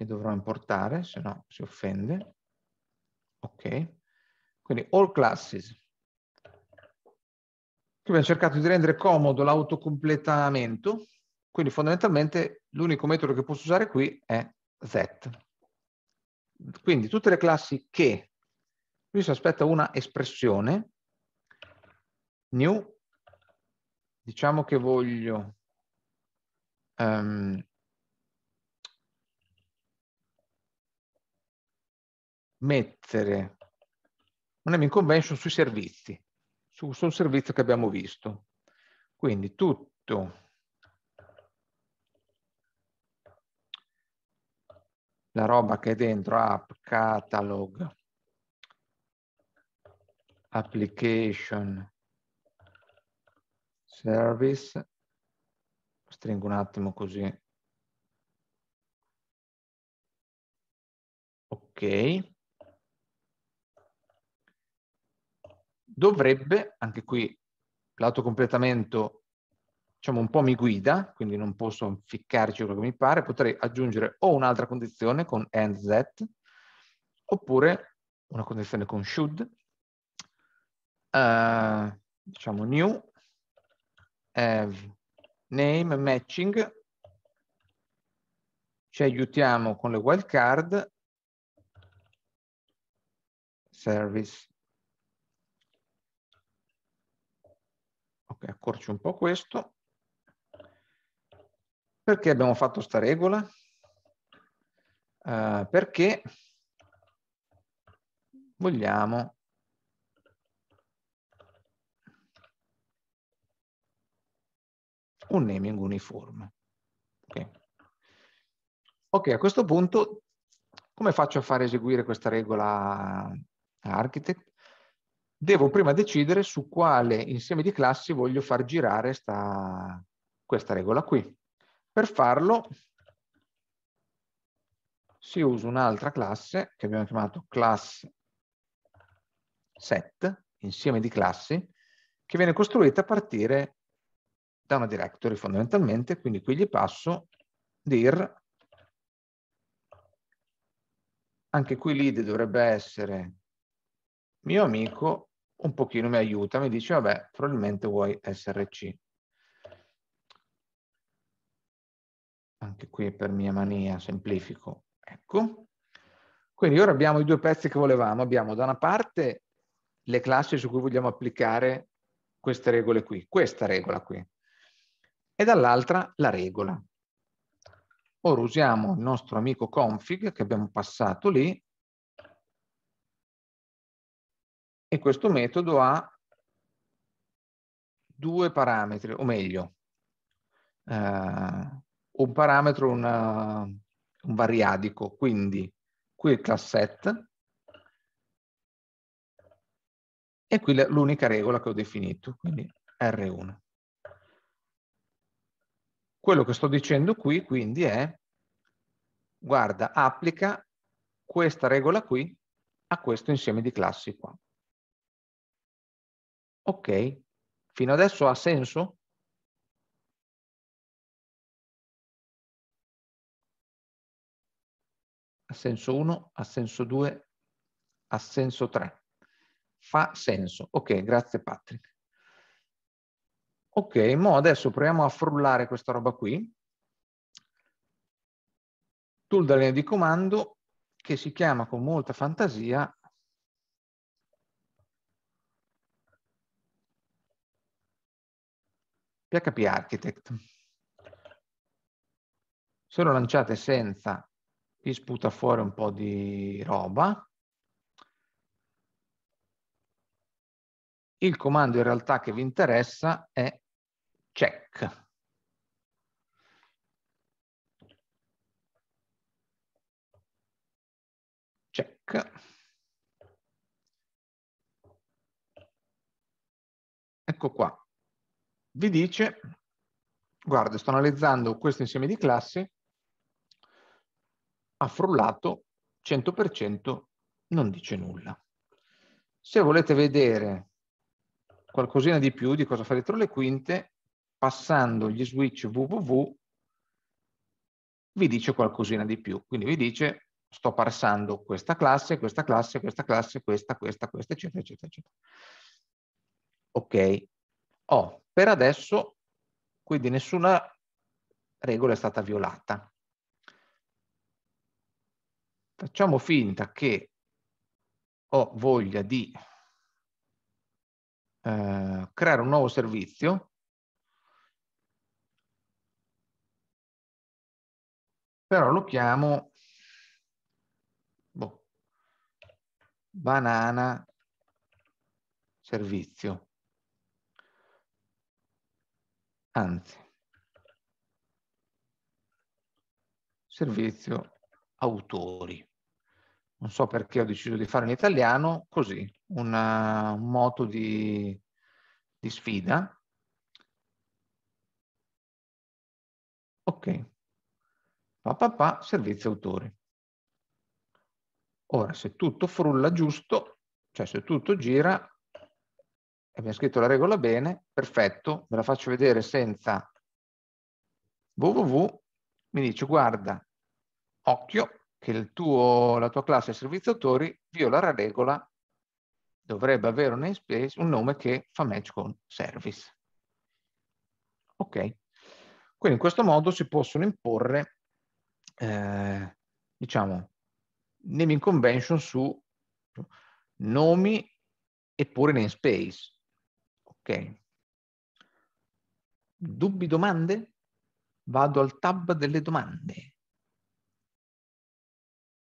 che dovrò importare, se no si offende. Ok, quindi all classes. Qui abbiamo cercato di rendere comodo l'autocompletamento, quindi fondamentalmente l'unico metodo che posso usare qui è that. Quindi tutte le classi che, qui si aspetta una espressione, new, diciamo che voglio um, mettere una naming convention sui servizi, su, sul servizio che abbiamo visto. Quindi tutto la roba che è dentro app, catalog, application, service, stringo un attimo così. Ok. dovrebbe, anche qui l'autocompletamento diciamo un po' mi guida, quindi non posso ficcarci quello che mi pare, potrei aggiungere o un'altra condizione con and that, oppure una condizione con should, uh, diciamo new, have, name, matching, ci aiutiamo con le wildcard, service Ok, accorci un po' questo. Perché abbiamo fatto sta regola? Uh, perché vogliamo un naming uniforme. Okay. ok, a questo punto come faccio a far eseguire questa regola a Architect? devo prima decidere su quale insieme di classi voglio far girare sta, questa regola qui. Per farlo si usa un'altra classe che abbiamo chiamato class set, insieme di classi, che viene costruita a partire da una directory fondamentalmente, quindi qui gli passo dir, anche qui l'id dovrebbe essere mio amico un pochino mi aiuta, mi dice, vabbè, probabilmente vuoi SRC. Anche qui per mia mania semplifico. Ecco. Quindi ora abbiamo i due pezzi che volevamo. Abbiamo da una parte le classi su cui vogliamo applicare queste regole qui, questa regola qui, e dall'altra la regola. Ora usiamo il nostro amico config che abbiamo passato lì e questo metodo ha due parametri, o meglio, eh, un parametro, una, un variadico, quindi qui il class set e qui l'unica regola che ho definito, quindi R1. Quello che sto dicendo qui quindi è, guarda, applica questa regola qui a questo insieme di classi qua. Ok, fino adesso ha senso? Ha senso 1, ha senso 2, ha senso 3. Fa senso. Ok, grazie Patrick. Ok, mo adesso proviamo a frullare questa roba qui. Tool da linea di comando che si chiama con molta fantasia PHP Architect. Se lo lanciate senza, vi sputa fuori un po' di roba. Il comando in realtà che vi interessa è check. Check. Ecco qua, vi dice, guarda, sto analizzando questo insieme di classi, ha frullato 100% non dice nulla. Se volete vedere qualcosina di più di cosa fa dietro le quinte, passando gli switch www vi dice qualcosina di più. Quindi vi dice sto parsando questa classe, questa classe, questa classe, questa, questa, questa, eccetera, eccetera, eccetera. Ok, ho oh, per adesso, quindi, nessuna regola è stata violata. Facciamo finta che ho voglia di eh, creare un nuovo servizio però lo chiamo boh, banana servizio anzi, servizio autori. Non so perché ho deciso di fare in italiano così, una, un moto di, di sfida. Ok, pa, pa, pa, servizio autori. Ora, se tutto frulla giusto, cioè se tutto gira, abbiamo scritto la regola bene, perfetto, ve la faccio vedere senza www, mi dice guarda, occhio che tuo, la tua classe servizio autori viola la regola, dovrebbe avere un namespace, un nome che fa match con service. Ok, quindi in questo modo si possono imporre, eh, diciamo, naming convention su nomi e pure namespace. Dubbi, domande? Vado al tab delle domande.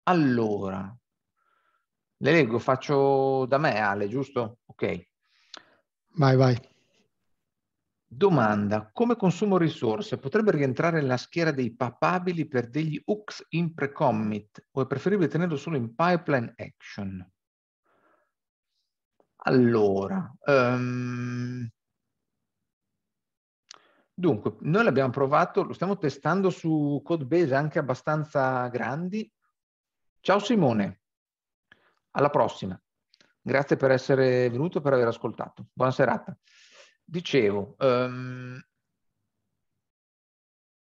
Allora, le leggo, faccio da me Ale, giusto? Ok. Vai, vai. Domanda, come consumo risorse potrebbe rientrare nella schiera dei papabili per degli hooks in pre-commit o è preferibile tenerlo solo in pipeline action? Allora, um, dunque, noi l'abbiamo provato, lo stiamo testando su codebase anche abbastanza grandi. Ciao Simone, alla prossima. Grazie per essere venuto e per aver ascoltato. Buona serata. Dicevo, um,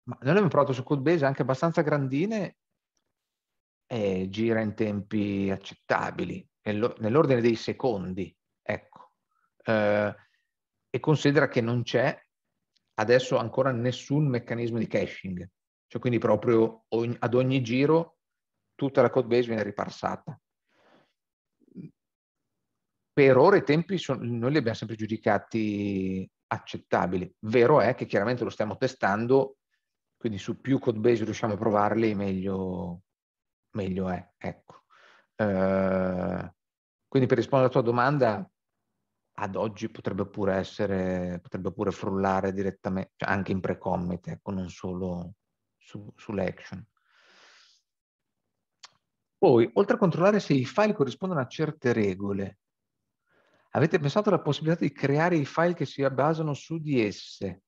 ma noi abbiamo provato su Codebase anche abbastanza grandine e gira in tempi accettabili nell'ordine dei secondi, ecco, eh, e considera che non c'è adesso ancora nessun meccanismo di caching, cioè quindi proprio ogni, ad ogni giro tutta la code base viene riparsata. Per ora i tempi sono, noi li abbiamo sempre giudicati accettabili. Vero è che chiaramente lo stiamo testando, quindi su più code base riusciamo a provarli, meglio, meglio è. Ecco. Uh, quindi per rispondere alla tua domanda, ad oggi potrebbe pure essere, potrebbe pure frullare direttamente, cioè anche in pre-commit, ecco, non solo su, sull'action. Poi, oltre a controllare se i file corrispondono a certe regole, avete pensato alla possibilità di creare i file che si basano su di esse?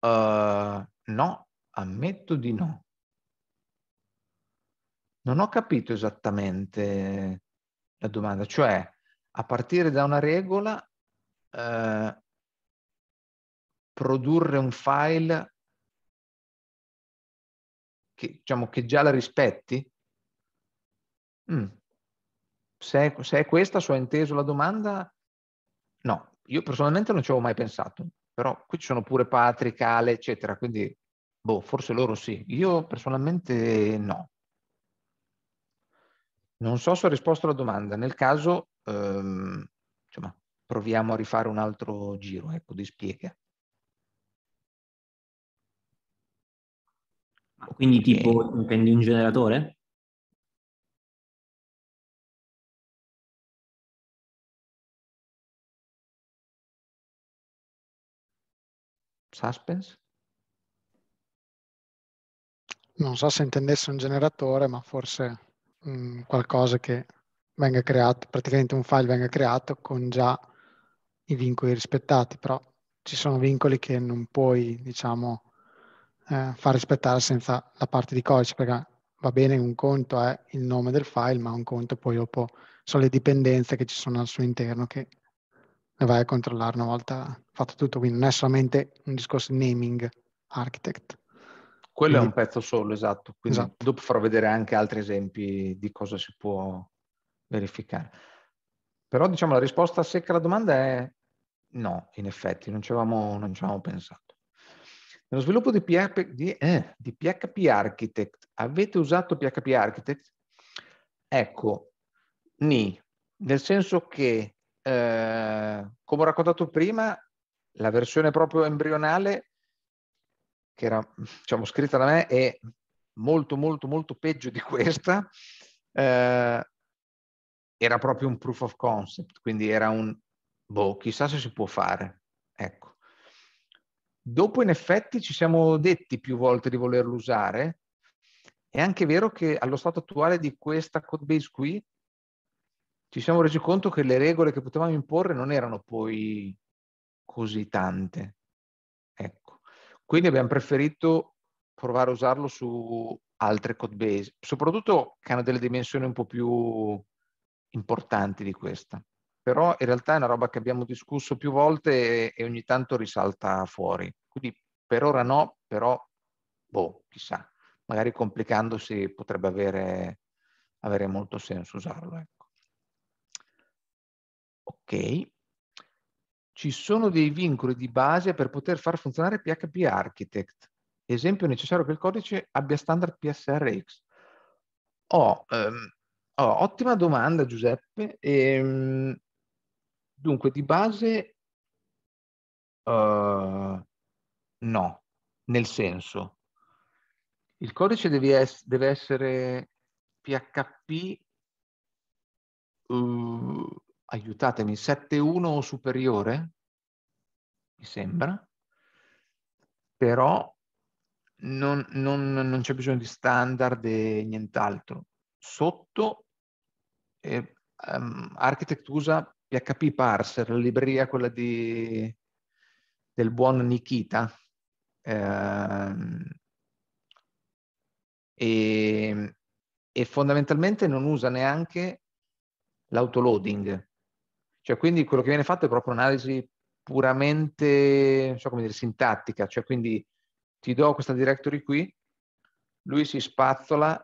Uh, no, ammetto di no. Non ho capito esattamente la domanda, cioè a partire da una regola eh, produrre un file che, diciamo, che già la rispetti? Mm. Se, è, se è questa, se ho inteso la domanda, no, io personalmente non ci avevo mai pensato, però qui ci sono pure Patrick, Ale, eccetera, quindi boh, forse loro sì, io personalmente no. Non so se ho risposto alla domanda, nel caso ehm, insomma, proviamo a rifare un altro giro ecco, di spiega. quindi tipo intendi un generatore? Suspense? Non so se intendesse un generatore, ma forse Mm, qualcosa che venga creato, praticamente un file venga creato con già i vincoli rispettati, però ci sono vincoli che non puoi, diciamo, eh, far rispettare senza la parte di codice, perché va bene un conto è il nome del file, ma un conto poi dopo sono le dipendenze che ci sono al suo interno che ne vai a controllare una volta fatto tutto, quindi non è solamente un discorso di naming architect. Quello mm. è un pezzo solo, esatto. Quindi esatto. dopo farò vedere anche altri esempi di cosa si può verificare. Però diciamo la risposta secca alla domanda è no, in effetti, non ci avevamo, non ci avevamo pensato. Nello sviluppo di, PHP, di, eh, di PHP Architect, avete usato PHP Architect? Ecco, ni, nel senso che, eh, come ho raccontato prima, la versione proprio embrionale che era diciamo, scritta da me è molto molto molto peggio di questa, eh, era proprio un proof of concept, quindi era un boh, chissà se si può fare. Ecco. Dopo in effetti ci siamo detti più volte di volerlo usare, è anche vero che allo stato attuale di questa code base qui ci siamo resi conto che le regole che potevamo imporre non erano poi così tante. Ecco. Quindi abbiamo preferito provare a usarlo su altre code base, soprattutto che hanno delle dimensioni un po' più importanti di questa. Però in realtà è una roba che abbiamo discusso più volte e ogni tanto risalta fuori. Quindi per ora no, però boh, chissà, magari complicandosi potrebbe avere, avere molto senso usarlo. Ecco. Ok ci sono dei vincoli di base per poter far funzionare PHP Architect. Esempio, necessario che il codice abbia standard PSRX. Oh, ehm, oh, ottima domanda Giuseppe. Ehm, dunque, di base uh, no, nel senso, il codice deve, es deve essere PHP uh, aiutatemi, 7-1 o superiore, mi sembra, però non, non, non c'è bisogno di standard e nient'altro. Sotto eh, um, ehm, Architect usa PHP parser, la libreria quella di, del buon Nikita. Eh, e, ehm, e fondamentalmente non usa neanche l'autoloading cioè, quindi quello che viene fatto è proprio un'analisi puramente, so come dire, sintattica, cioè quindi ti do questa directory qui, lui si spazzola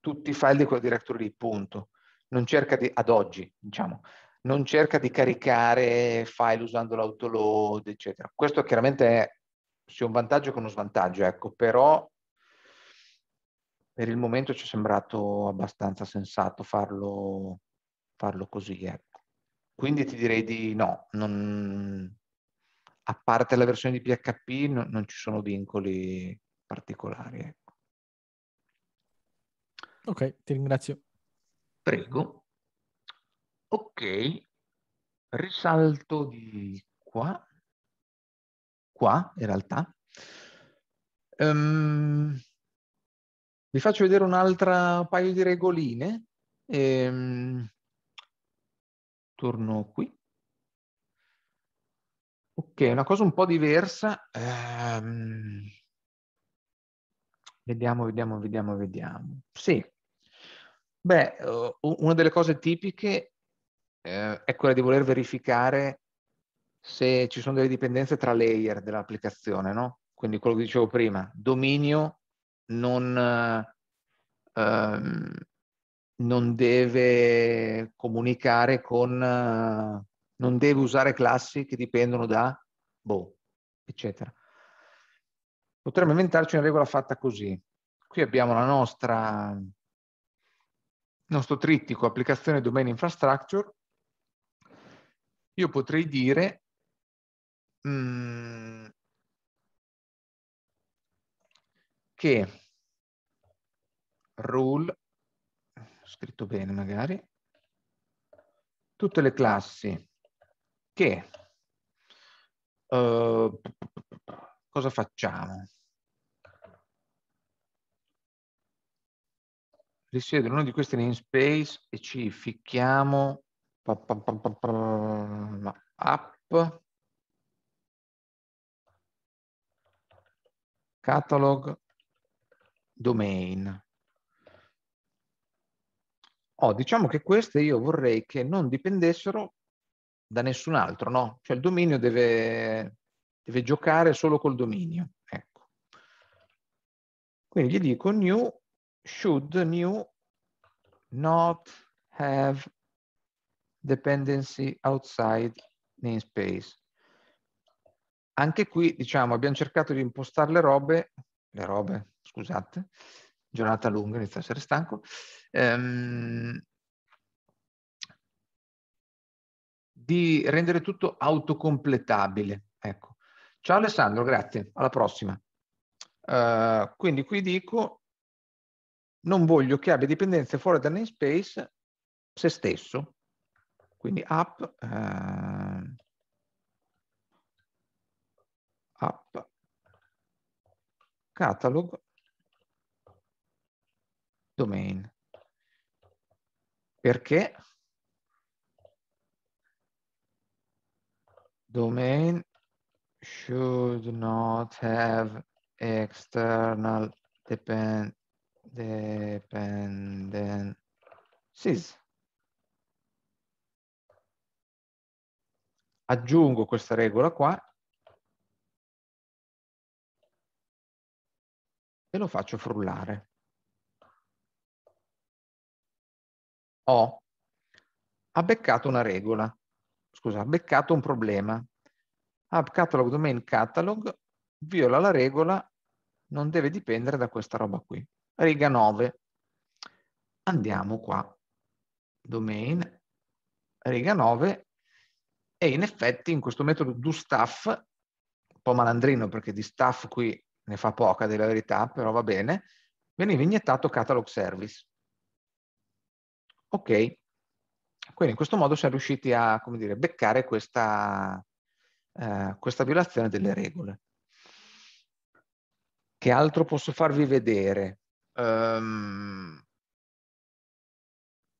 tutti i file di quella directory lì, punto. Non cerca di, ad oggi, diciamo, non cerca di caricare file usando l'autoload, eccetera. Questo chiaramente è sia un vantaggio che uno svantaggio, ecco, però per il momento ci è sembrato abbastanza sensato farlo, farlo così. Ecco. Quindi ti direi di no, non... a parte la versione di PHP no, non ci sono vincoli particolari. Ecco. Ok, ti ringrazio. Prego. Ok, risalto di qua, qua in realtà. Um, vi faccio vedere un'altra paio di regoline. Um, torno qui. Ok, una cosa un po' diversa. Ehm... Vediamo, vediamo, vediamo, vediamo. Sì. Beh, eh, una delle cose tipiche eh, è quella di voler verificare se ci sono delle dipendenze tra layer dell'applicazione, no? Quindi quello che dicevo prima, dominio non... Ehm, non deve comunicare con, eh, non deve usare classi che dipendono da boh, eccetera. Potremmo inventarci una regola fatta così. Qui abbiamo la nostra, il nostro trittico applicazione domain infrastructure. Io potrei dire mm, che rule scritto bene magari, tutte le classi che, uh, cosa facciamo? Risiede uno di questi namespace e ci ficchiamo app, catalog, domain. Oh, diciamo che queste io vorrei che non dipendessero da nessun altro, no? Cioè il dominio deve, deve giocare solo col dominio. Ecco. Quindi gli dico new should new not have dependency outside namespace. Anche qui, diciamo, abbiamo cercato di impostare le robe, le robe, scusate, giornata lunga, inizio a essere stanco, ehm, di rendere tutto autocompletabile. Ecco. Ciao Alessandro, grazie, alla prossima. Uh, quindi qui dico, non voglio che abbia dipendenze fuori dal namespace se stesso, quindi app, uh, app catalog domain perché domain should not have external depend dependencies. Aggiungo questa regola qua e lo faccio frullare. O ha beccato una regola, scusa, ha beccato un problema. App Catalog Domain Catalog viola la regola, non deve dipendere da questa roba qui. Riga 9. Andiamo qua. Domain, riga 9. E in effetti in questo metodo do doStaff, un po' malandrino perché di staff qui ne fa poca della verità, però va bene, veniva iniettato catalog service. Ok, quindi in questo modo siamo riusciti a dire, beccare questa, eh, questa violazione delle regole. Che altro posso farvi vedere? Um,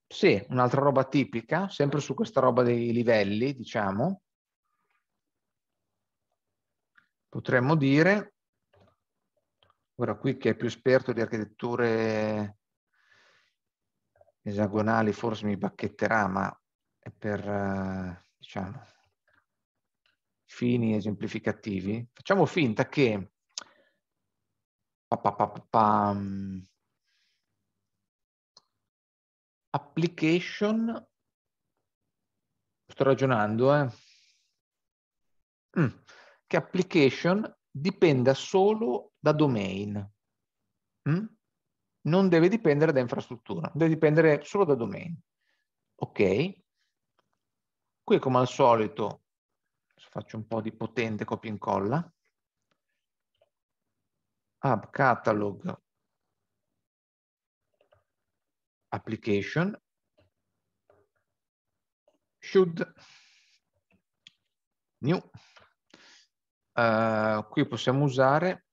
sì, un'altra roba tipica, sempre su questa roba dei livelli, diciamo. Potremmo dire, ora qui che è più esperto di architetture esagonali forse mi bacchetterà, ma è per, eh, diciamo, fini esemplificativi. Facciamo finta che pa, pa, pa, application, sto ragionando, eh. mm. che application dipenda solo da domain. Mm? non deve dipendere da infrastruttura, deve dipendere solo da domain. Ok? Qui come al solito faccio un po' di potente copia e incolla. App catalog application should new. Uh, qui possiamo usare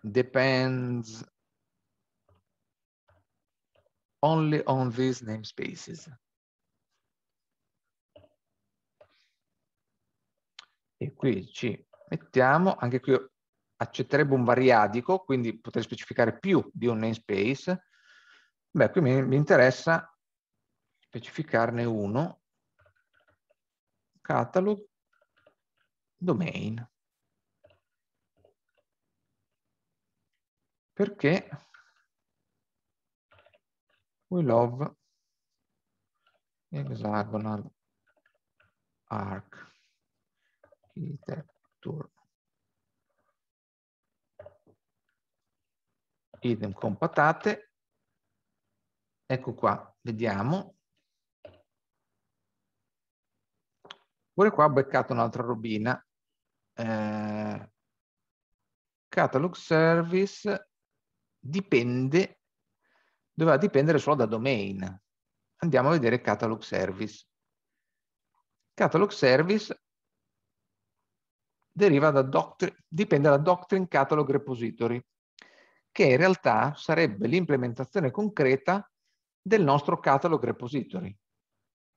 depends only on these namespaces. E qui ci mettiamo, anche qui accetterebbe un variadico, quindi potrei specificare più di un namespace. Beh, qui mi, mi interessa specificarne uno, catalog domain. Perché we love hexagonal arc architecture. Idem con patate. Ecco qua, vediamo. Pure qua ho beccato un'altra robina. Eh, catalog service dipende doveva dipendere solo da domain. Andiamo a vedere catalog service. Catalog service deriva da dipende da Doctrine Catalog Repository, che in realtà sarebbe l'implementazione concreta del nostro catalog repository.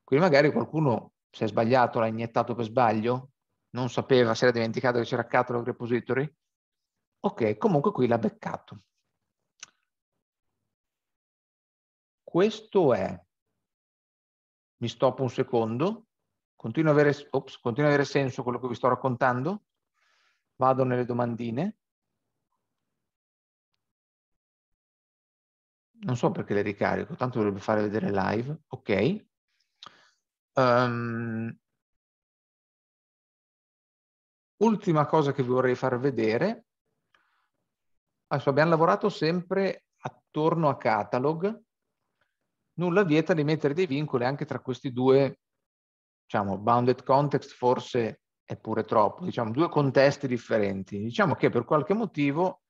Quindi magari qualcuno si è sbagliato, l'ha iniettato per sbaglio, non sapeva, si era dimenticato che c'era catalog repository. Ok, comunque qui l'ha beccato. questo è, mi stoppo un secondo, continua a avere, ops, continua ad avere senso quello che vi sto raccontando, vado nelle domandine, non so perché le ricarico, tanto dovrebbe fare vedere live, ok. Um, ultima cosa che vi vorrei far vedere, adesso abbiamo lavorato sempre attorno a catalog, nulla vieta di mettere dei vincoli anche tra questi due, diciamo, bounded context forse è pure troppo, diciamo, due contesti differenti. Diciamo che per qualche motivo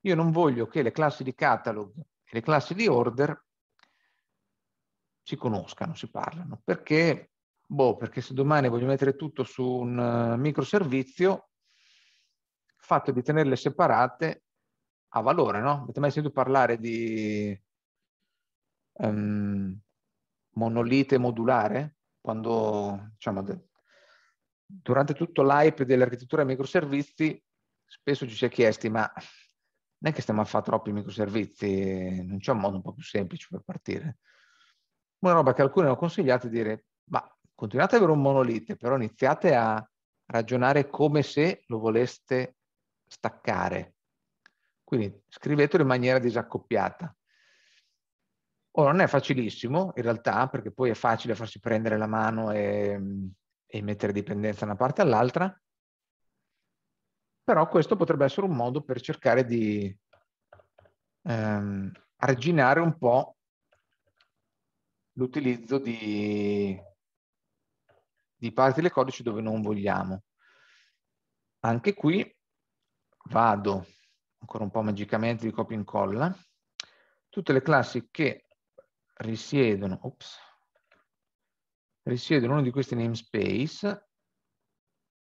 io non voglio che le classi di catalog e le classi di order si conoscano, si parlano, perché, boh, perché se domani voglio mettere tutto su un eh, microservizio, il fatto di tenerle separate ha valore, no? Avete mai sentito parlare di um, monolite modulare, quando diciamo, durante tutto l'hype dell'architettura dei microservizi spesso ci si è chiesti ma non è che stiamo a fare troppi microservizi, non c'è un modo un po' più semplice per partire. Una roba che alcuni hanno consigliato è dire ma continuate ad avere un monolite, però iniziate a ragionare come se lo voleste staccare. Quindi scrivetelo in maniera disaccoppiata. Ora non è facilissimo in realtà, perché poi è facile farsi prendere la mano e, mm, e mettere dipendenza da una parte all'altra, però questo potrebbe essere un modo per cercare di ehm, arginare un po' l'utilizzo di, di parti del codice dove non vogliamo. Anche qui vado ancora un po' magicamente di copia e incolla, tutte le classi che risiedono, ops, risiedono uno di questi namespace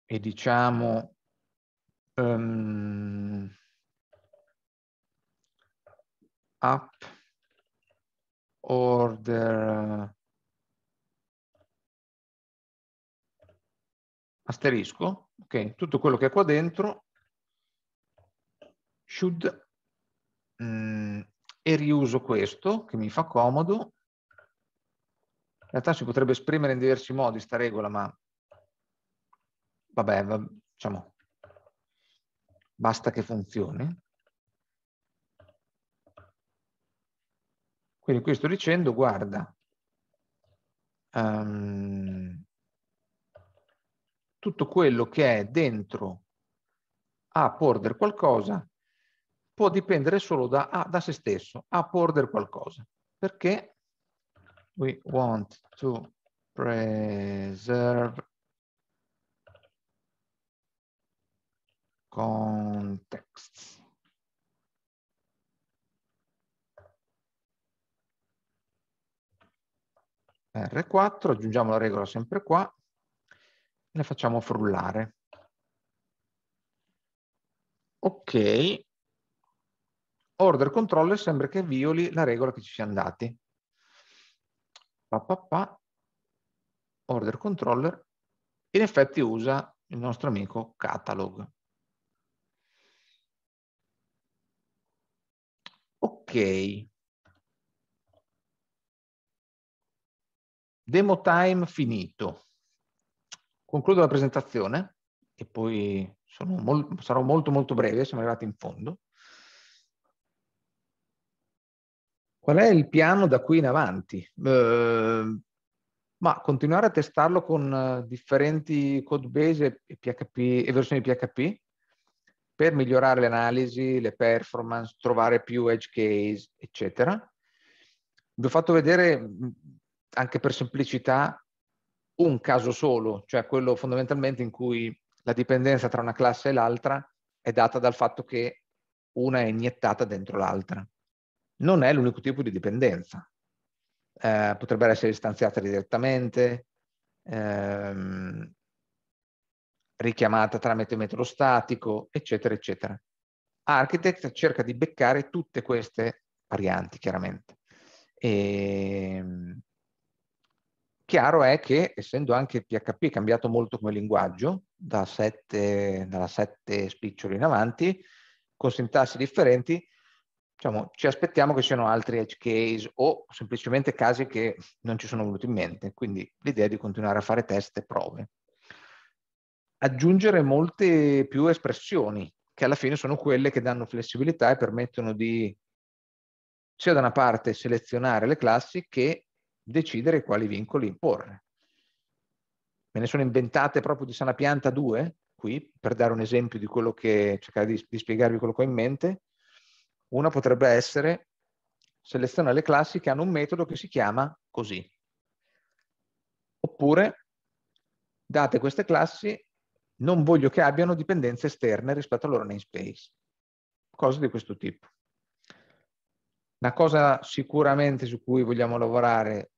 e diciamo um, ehm, app order asterisco, ok, tutto quello che è qua dentro should mm, e riuso questo che mi fa comodo. In realtà si potrebbe esprimere in diversi modi sta regola, ma vabbè, va, diciamo, basta che funzioni. Quindi qui sto dicendo, guarda, um, tutto quello che è dentro a porter qualcosa può dipendere solo da, ah, da se stesso, a può order qualcosa, perché we want to preserve context. R4, aggiungiamo la regola sempre qua, e la facciamo frullare. Ok, order controller sembra che violi la regola che ci siamo dati. Pa, pa, pa. Order controller in effetti usa il nostro amico catalog. Ok. Demo time finito. Concludo la presentazione e poi mol sarò molto molto breve, siamo arrivati in fondo. Qual è il piano da qui in avanti? Eh, ma continuare a testarlo con eh, differenti code base e, PHP, e versioni PHP per migliorare le analisi, le performance, trovare più edge case, eccetera. Vi ho fatto vedere anche per semplicità un caso solo, cioè quello fondamentalmente in cui la dipendenza tra una classe e l'altra è data dal fatto che una è iniettata dentro l'altra non è l'unico tipo di dipendenza. Eh, potrebbero essere istanziata direttamente, ehm, richiamata tramite metodo statico, eccetera, eccetera. Architect cerca di beccare tutte queste varianti, chiaramente. E... Ehm, chiaro è che, essendo anche PHP cambiato molto come linguaggio, da 7, dalla 7 spiccioli in avanti, con sintassi differenti, diciamo, ci aspettiamo che siano altri edge case o semplicemente casi che non ci sono venuti in mente, quindi l'idea è di continuare a fare test e prove. Aggiungere molte più espressioni, che alla fine sono quelle che danno flessibilità e permettono di sia da una parte selezionare le classi che decidere quali vincoli imporre. Me ne sono inventate proprio di sana pianta due, qui, per dare un esempio di quello che, cercare di, di spiegarvi quello che ho in mente, una potrebbe essere selezionare le classi che hanno un metodo che si chiama così. Oppure date queste classi, non voglio che abbiano dipendenze esterne rispetto al loro namespace. Cose di questo tipo. Una cosa sicuramente su cui vogliamo lavorare,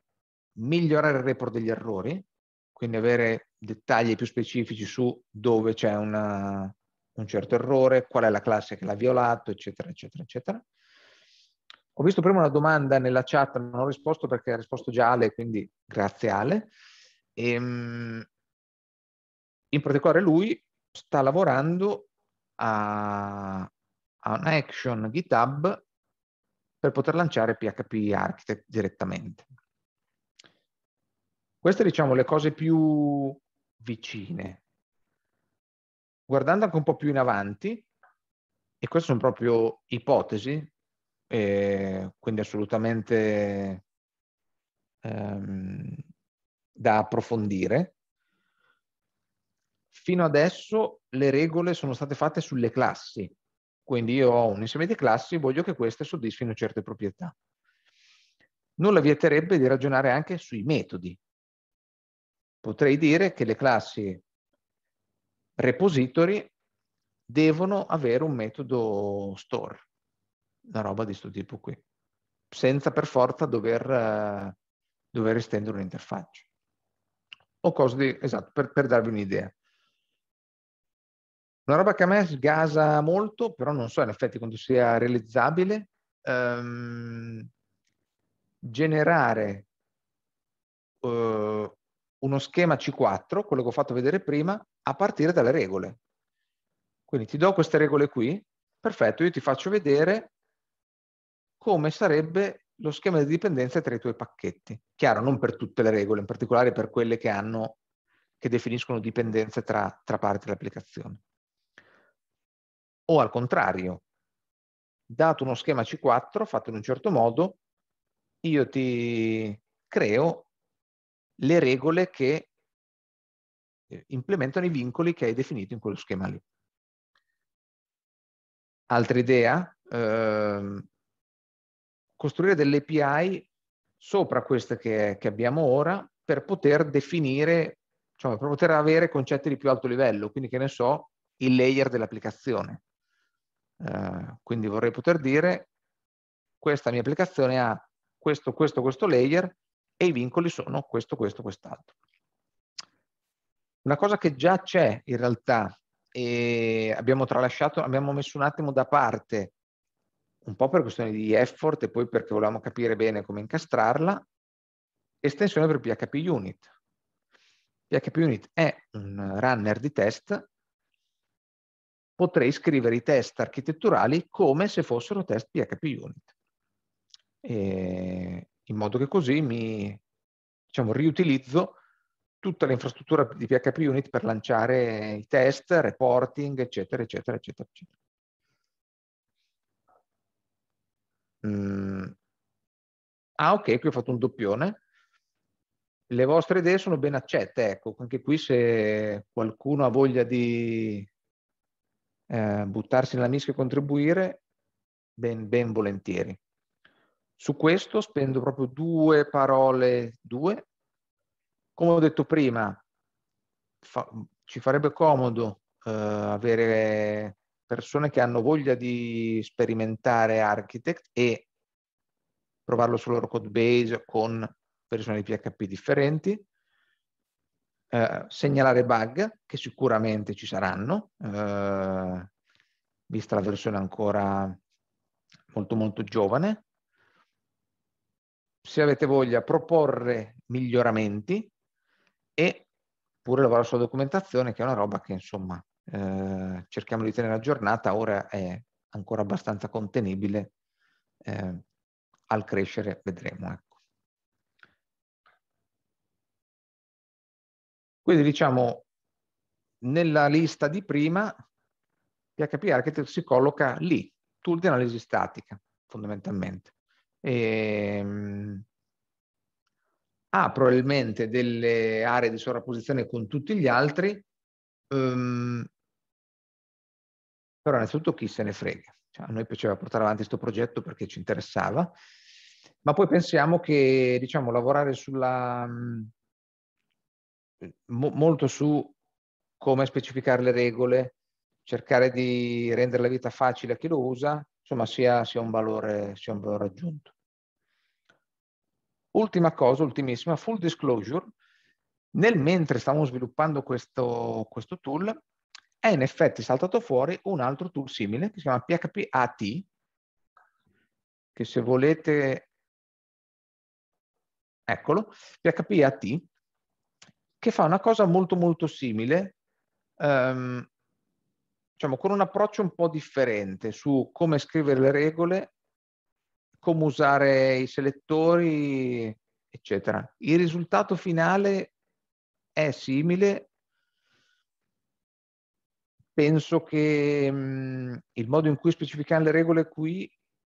migliorare il report degli errori, quindi avere dettagli più specifici su dove c'è una, un certo errore, qual è la classe che l'ha violato, eccetera, eccetera, eccetera. Ho visto prima una domanda nella chat, non ho risposto perché ha risposto già Ale, quindi grazie Ale. E, ehm, in particolare lui sta lavorando a, a action GitHub per poter lanciare PHP Architect direttamente. Queste diciamo le cose più vicine guardando anche un po' più in avanti, e queste sono proprio ipotesi, quindi assolutamente ehm, da approfondire, fino adesso le regole sono state fatte sulle classi, quindi io ho un insieme di classi, voglio che queste soddisfino certe proprietà. Nulla vieterebbe di ragionare anche sui metodi. Potrei dire che le classi repository devono avere un metodo store, una roba di questo tipo qui, senza per forza dover, eh, dover estendere un'interfaccia. O cose di, esatto, per, per darvi un'idea. Una roba che a me sgasa molto, però non so in effetti quanto sia realizzabile, ehm, generare eh, uno schema C4, quello che ho fatto vedere prima, a partire dalle regole. Quindi ti do queste regole qui, perfetto, io ti faccio vedere come sarebbe lo schema di dipendenza tra i tuoi pacchetti. Chiaro, non per tutte le regole, in particolare per quelle che, hanno, che definiscono dipendenze tra, tra parti dell'applicazione. O al contrario, dato uno schema C4 fatto in un certo modo, io ti creo le regole che eh, implementano i vincoli che hai definito in quello schema lì. Altra idea? Eh, costruire delle API sopra queste che, che, abbiamo ora per poter definire, cioè per poter avere concetti di più alto livello, quindi che ne so, il layer dell'applicazione. Eh, quindi vorrei poter dire questa mia applicazione ha questo, questo, questo layer e i vincoli sono questo, questo, quest'altro. Una cosa che già c'è in realtà e abbiamo tralasciato, abbiamo messo un attimo da parte, un po' per questione di effort e poi perché volevamo capire bene come incastrarla, estensione per PHP Unit. PHP Unit è un runner di test, potrei scrivere i test architetturali come se fossero test PHP Unit. E in modo che così mi diciamo, riutilizzo tutta l'infrastruttura di PHP Unit per lanciare i test, reporting, eccetera, eccetera, eccetera, eccetera. Mm. Ah, ok, qui ho fatto un doppione. Le vostre idee sono ben accette, ecco, anche qui se qualcuno ha voglia di eh, buttarsi nella mischia e contribuire, ben, ben volentieri. Su questo spendo proprio due parole, due, come ho detto prima, fa, ci farebbe comodo eh, avere persone che hanno voglia di sperimentare Architect e provarlo sulla loro code base con versioni di PHP differenti, eh, segnalare bug che sicuramente ci saranno, eh, vista la versione ancora molto molto giovane. Se avete voglia, proporre miglioramenti e pure lavorare sulla documentazione che è una roba che insomma eh, cerchiamo di tenere aggiornata, ora è ancora abbastanza contenibile, eh, al crescere vedremo. Ecco. Quindi diciamo nella lista di prima PHP Architect si colloca lì, tool di analisi statica fondamentalmente. E, ehm, ha probabilmente delle aree di sovrapposizione con tutti gli altri, um, però innanzitutto chi se ne frega. Cioè, a noi piaceva portare avanti questo progetto perché ci interessava, ma poi pensiamo che diciamo, lavorare sulla, mo, molto su come specificare le regole, cercare di rendere la vita facile a chi lo usa, insomma sia, sia, un, valore, sia un valore aggiunto. Ultima cosa, ultimissima, full disclosure, nel mentre stavamo sviluppando questo, questo tool, è in effetti saltato fuori un altro tool simile che si chiama PHP AT, che se volete, eccolo, PHP AT, che fa una cosa molto molto simile, ehm, diciamo con un approccio un po' differente su come scrivere le regole come usare i selettori, eccetera. Il risultato finale è simile. Penso che mh, mm, il modo in cui specificano le regole qui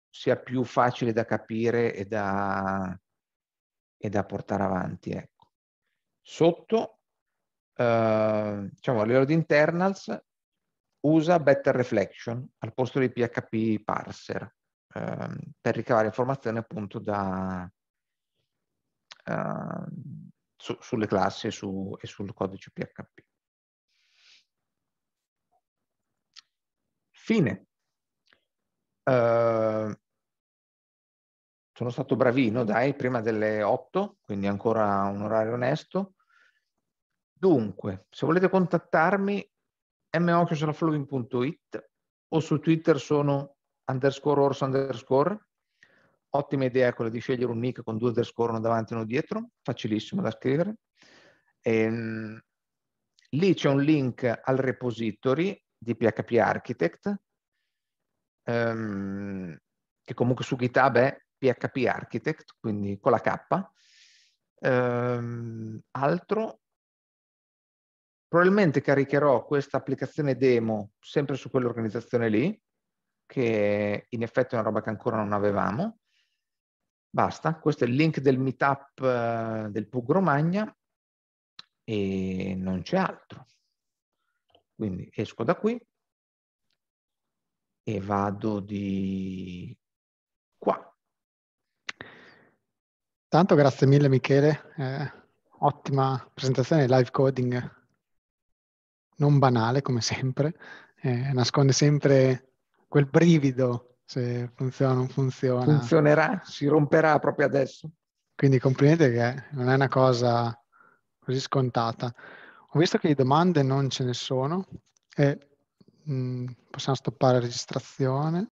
sia più facile da capire e da, e da portare avanti. Ecco. Sotto, eh, diciamo, a livello di internals, usa Better Reflection al posto di PHP Parser. Ehm, per ricavare informazioni appunto da, eh, su, sulle classi e, su, e sul codice PHP. Fine. Uh, sono stato bravino, dai, prima delle 8, quindi ancora un orario onesto. Dunque, se volete contattarmi, mochiusolaflowing.it o su Twitter sono underscore orso underscore. Ottima idea quella di scegliere un nick con due underscore, uno davanti e uno dietro, facilissimo da scrivere. Ehm, lì c'è un link al repository di PHP Architect, ehm, che comunque su GitHub è PHP Architect, quindi con la K. Ehm, altro, probabilmente caricherò questa applicazione demo sempre su quell'organizzazione lì, che in effetti è una roba che ancora non avevamo. Basta, questo è il link del meetup eh, del Pug Romagna e non c'è altro. Quindi esco da qui e vado di qua. Tanto grazie mille Michele, eh, ottima presentazione di live coding, non banale come sempre, eh, nasconde sempre quel brivido se funziona o non funziona. Funzionerà, si romperà proprio adesso. Quindi complimenti che non è una cosa così scontata. Ho visto che di domande non ce ne sono e mh, mm, possiamo stoppare la registrazione.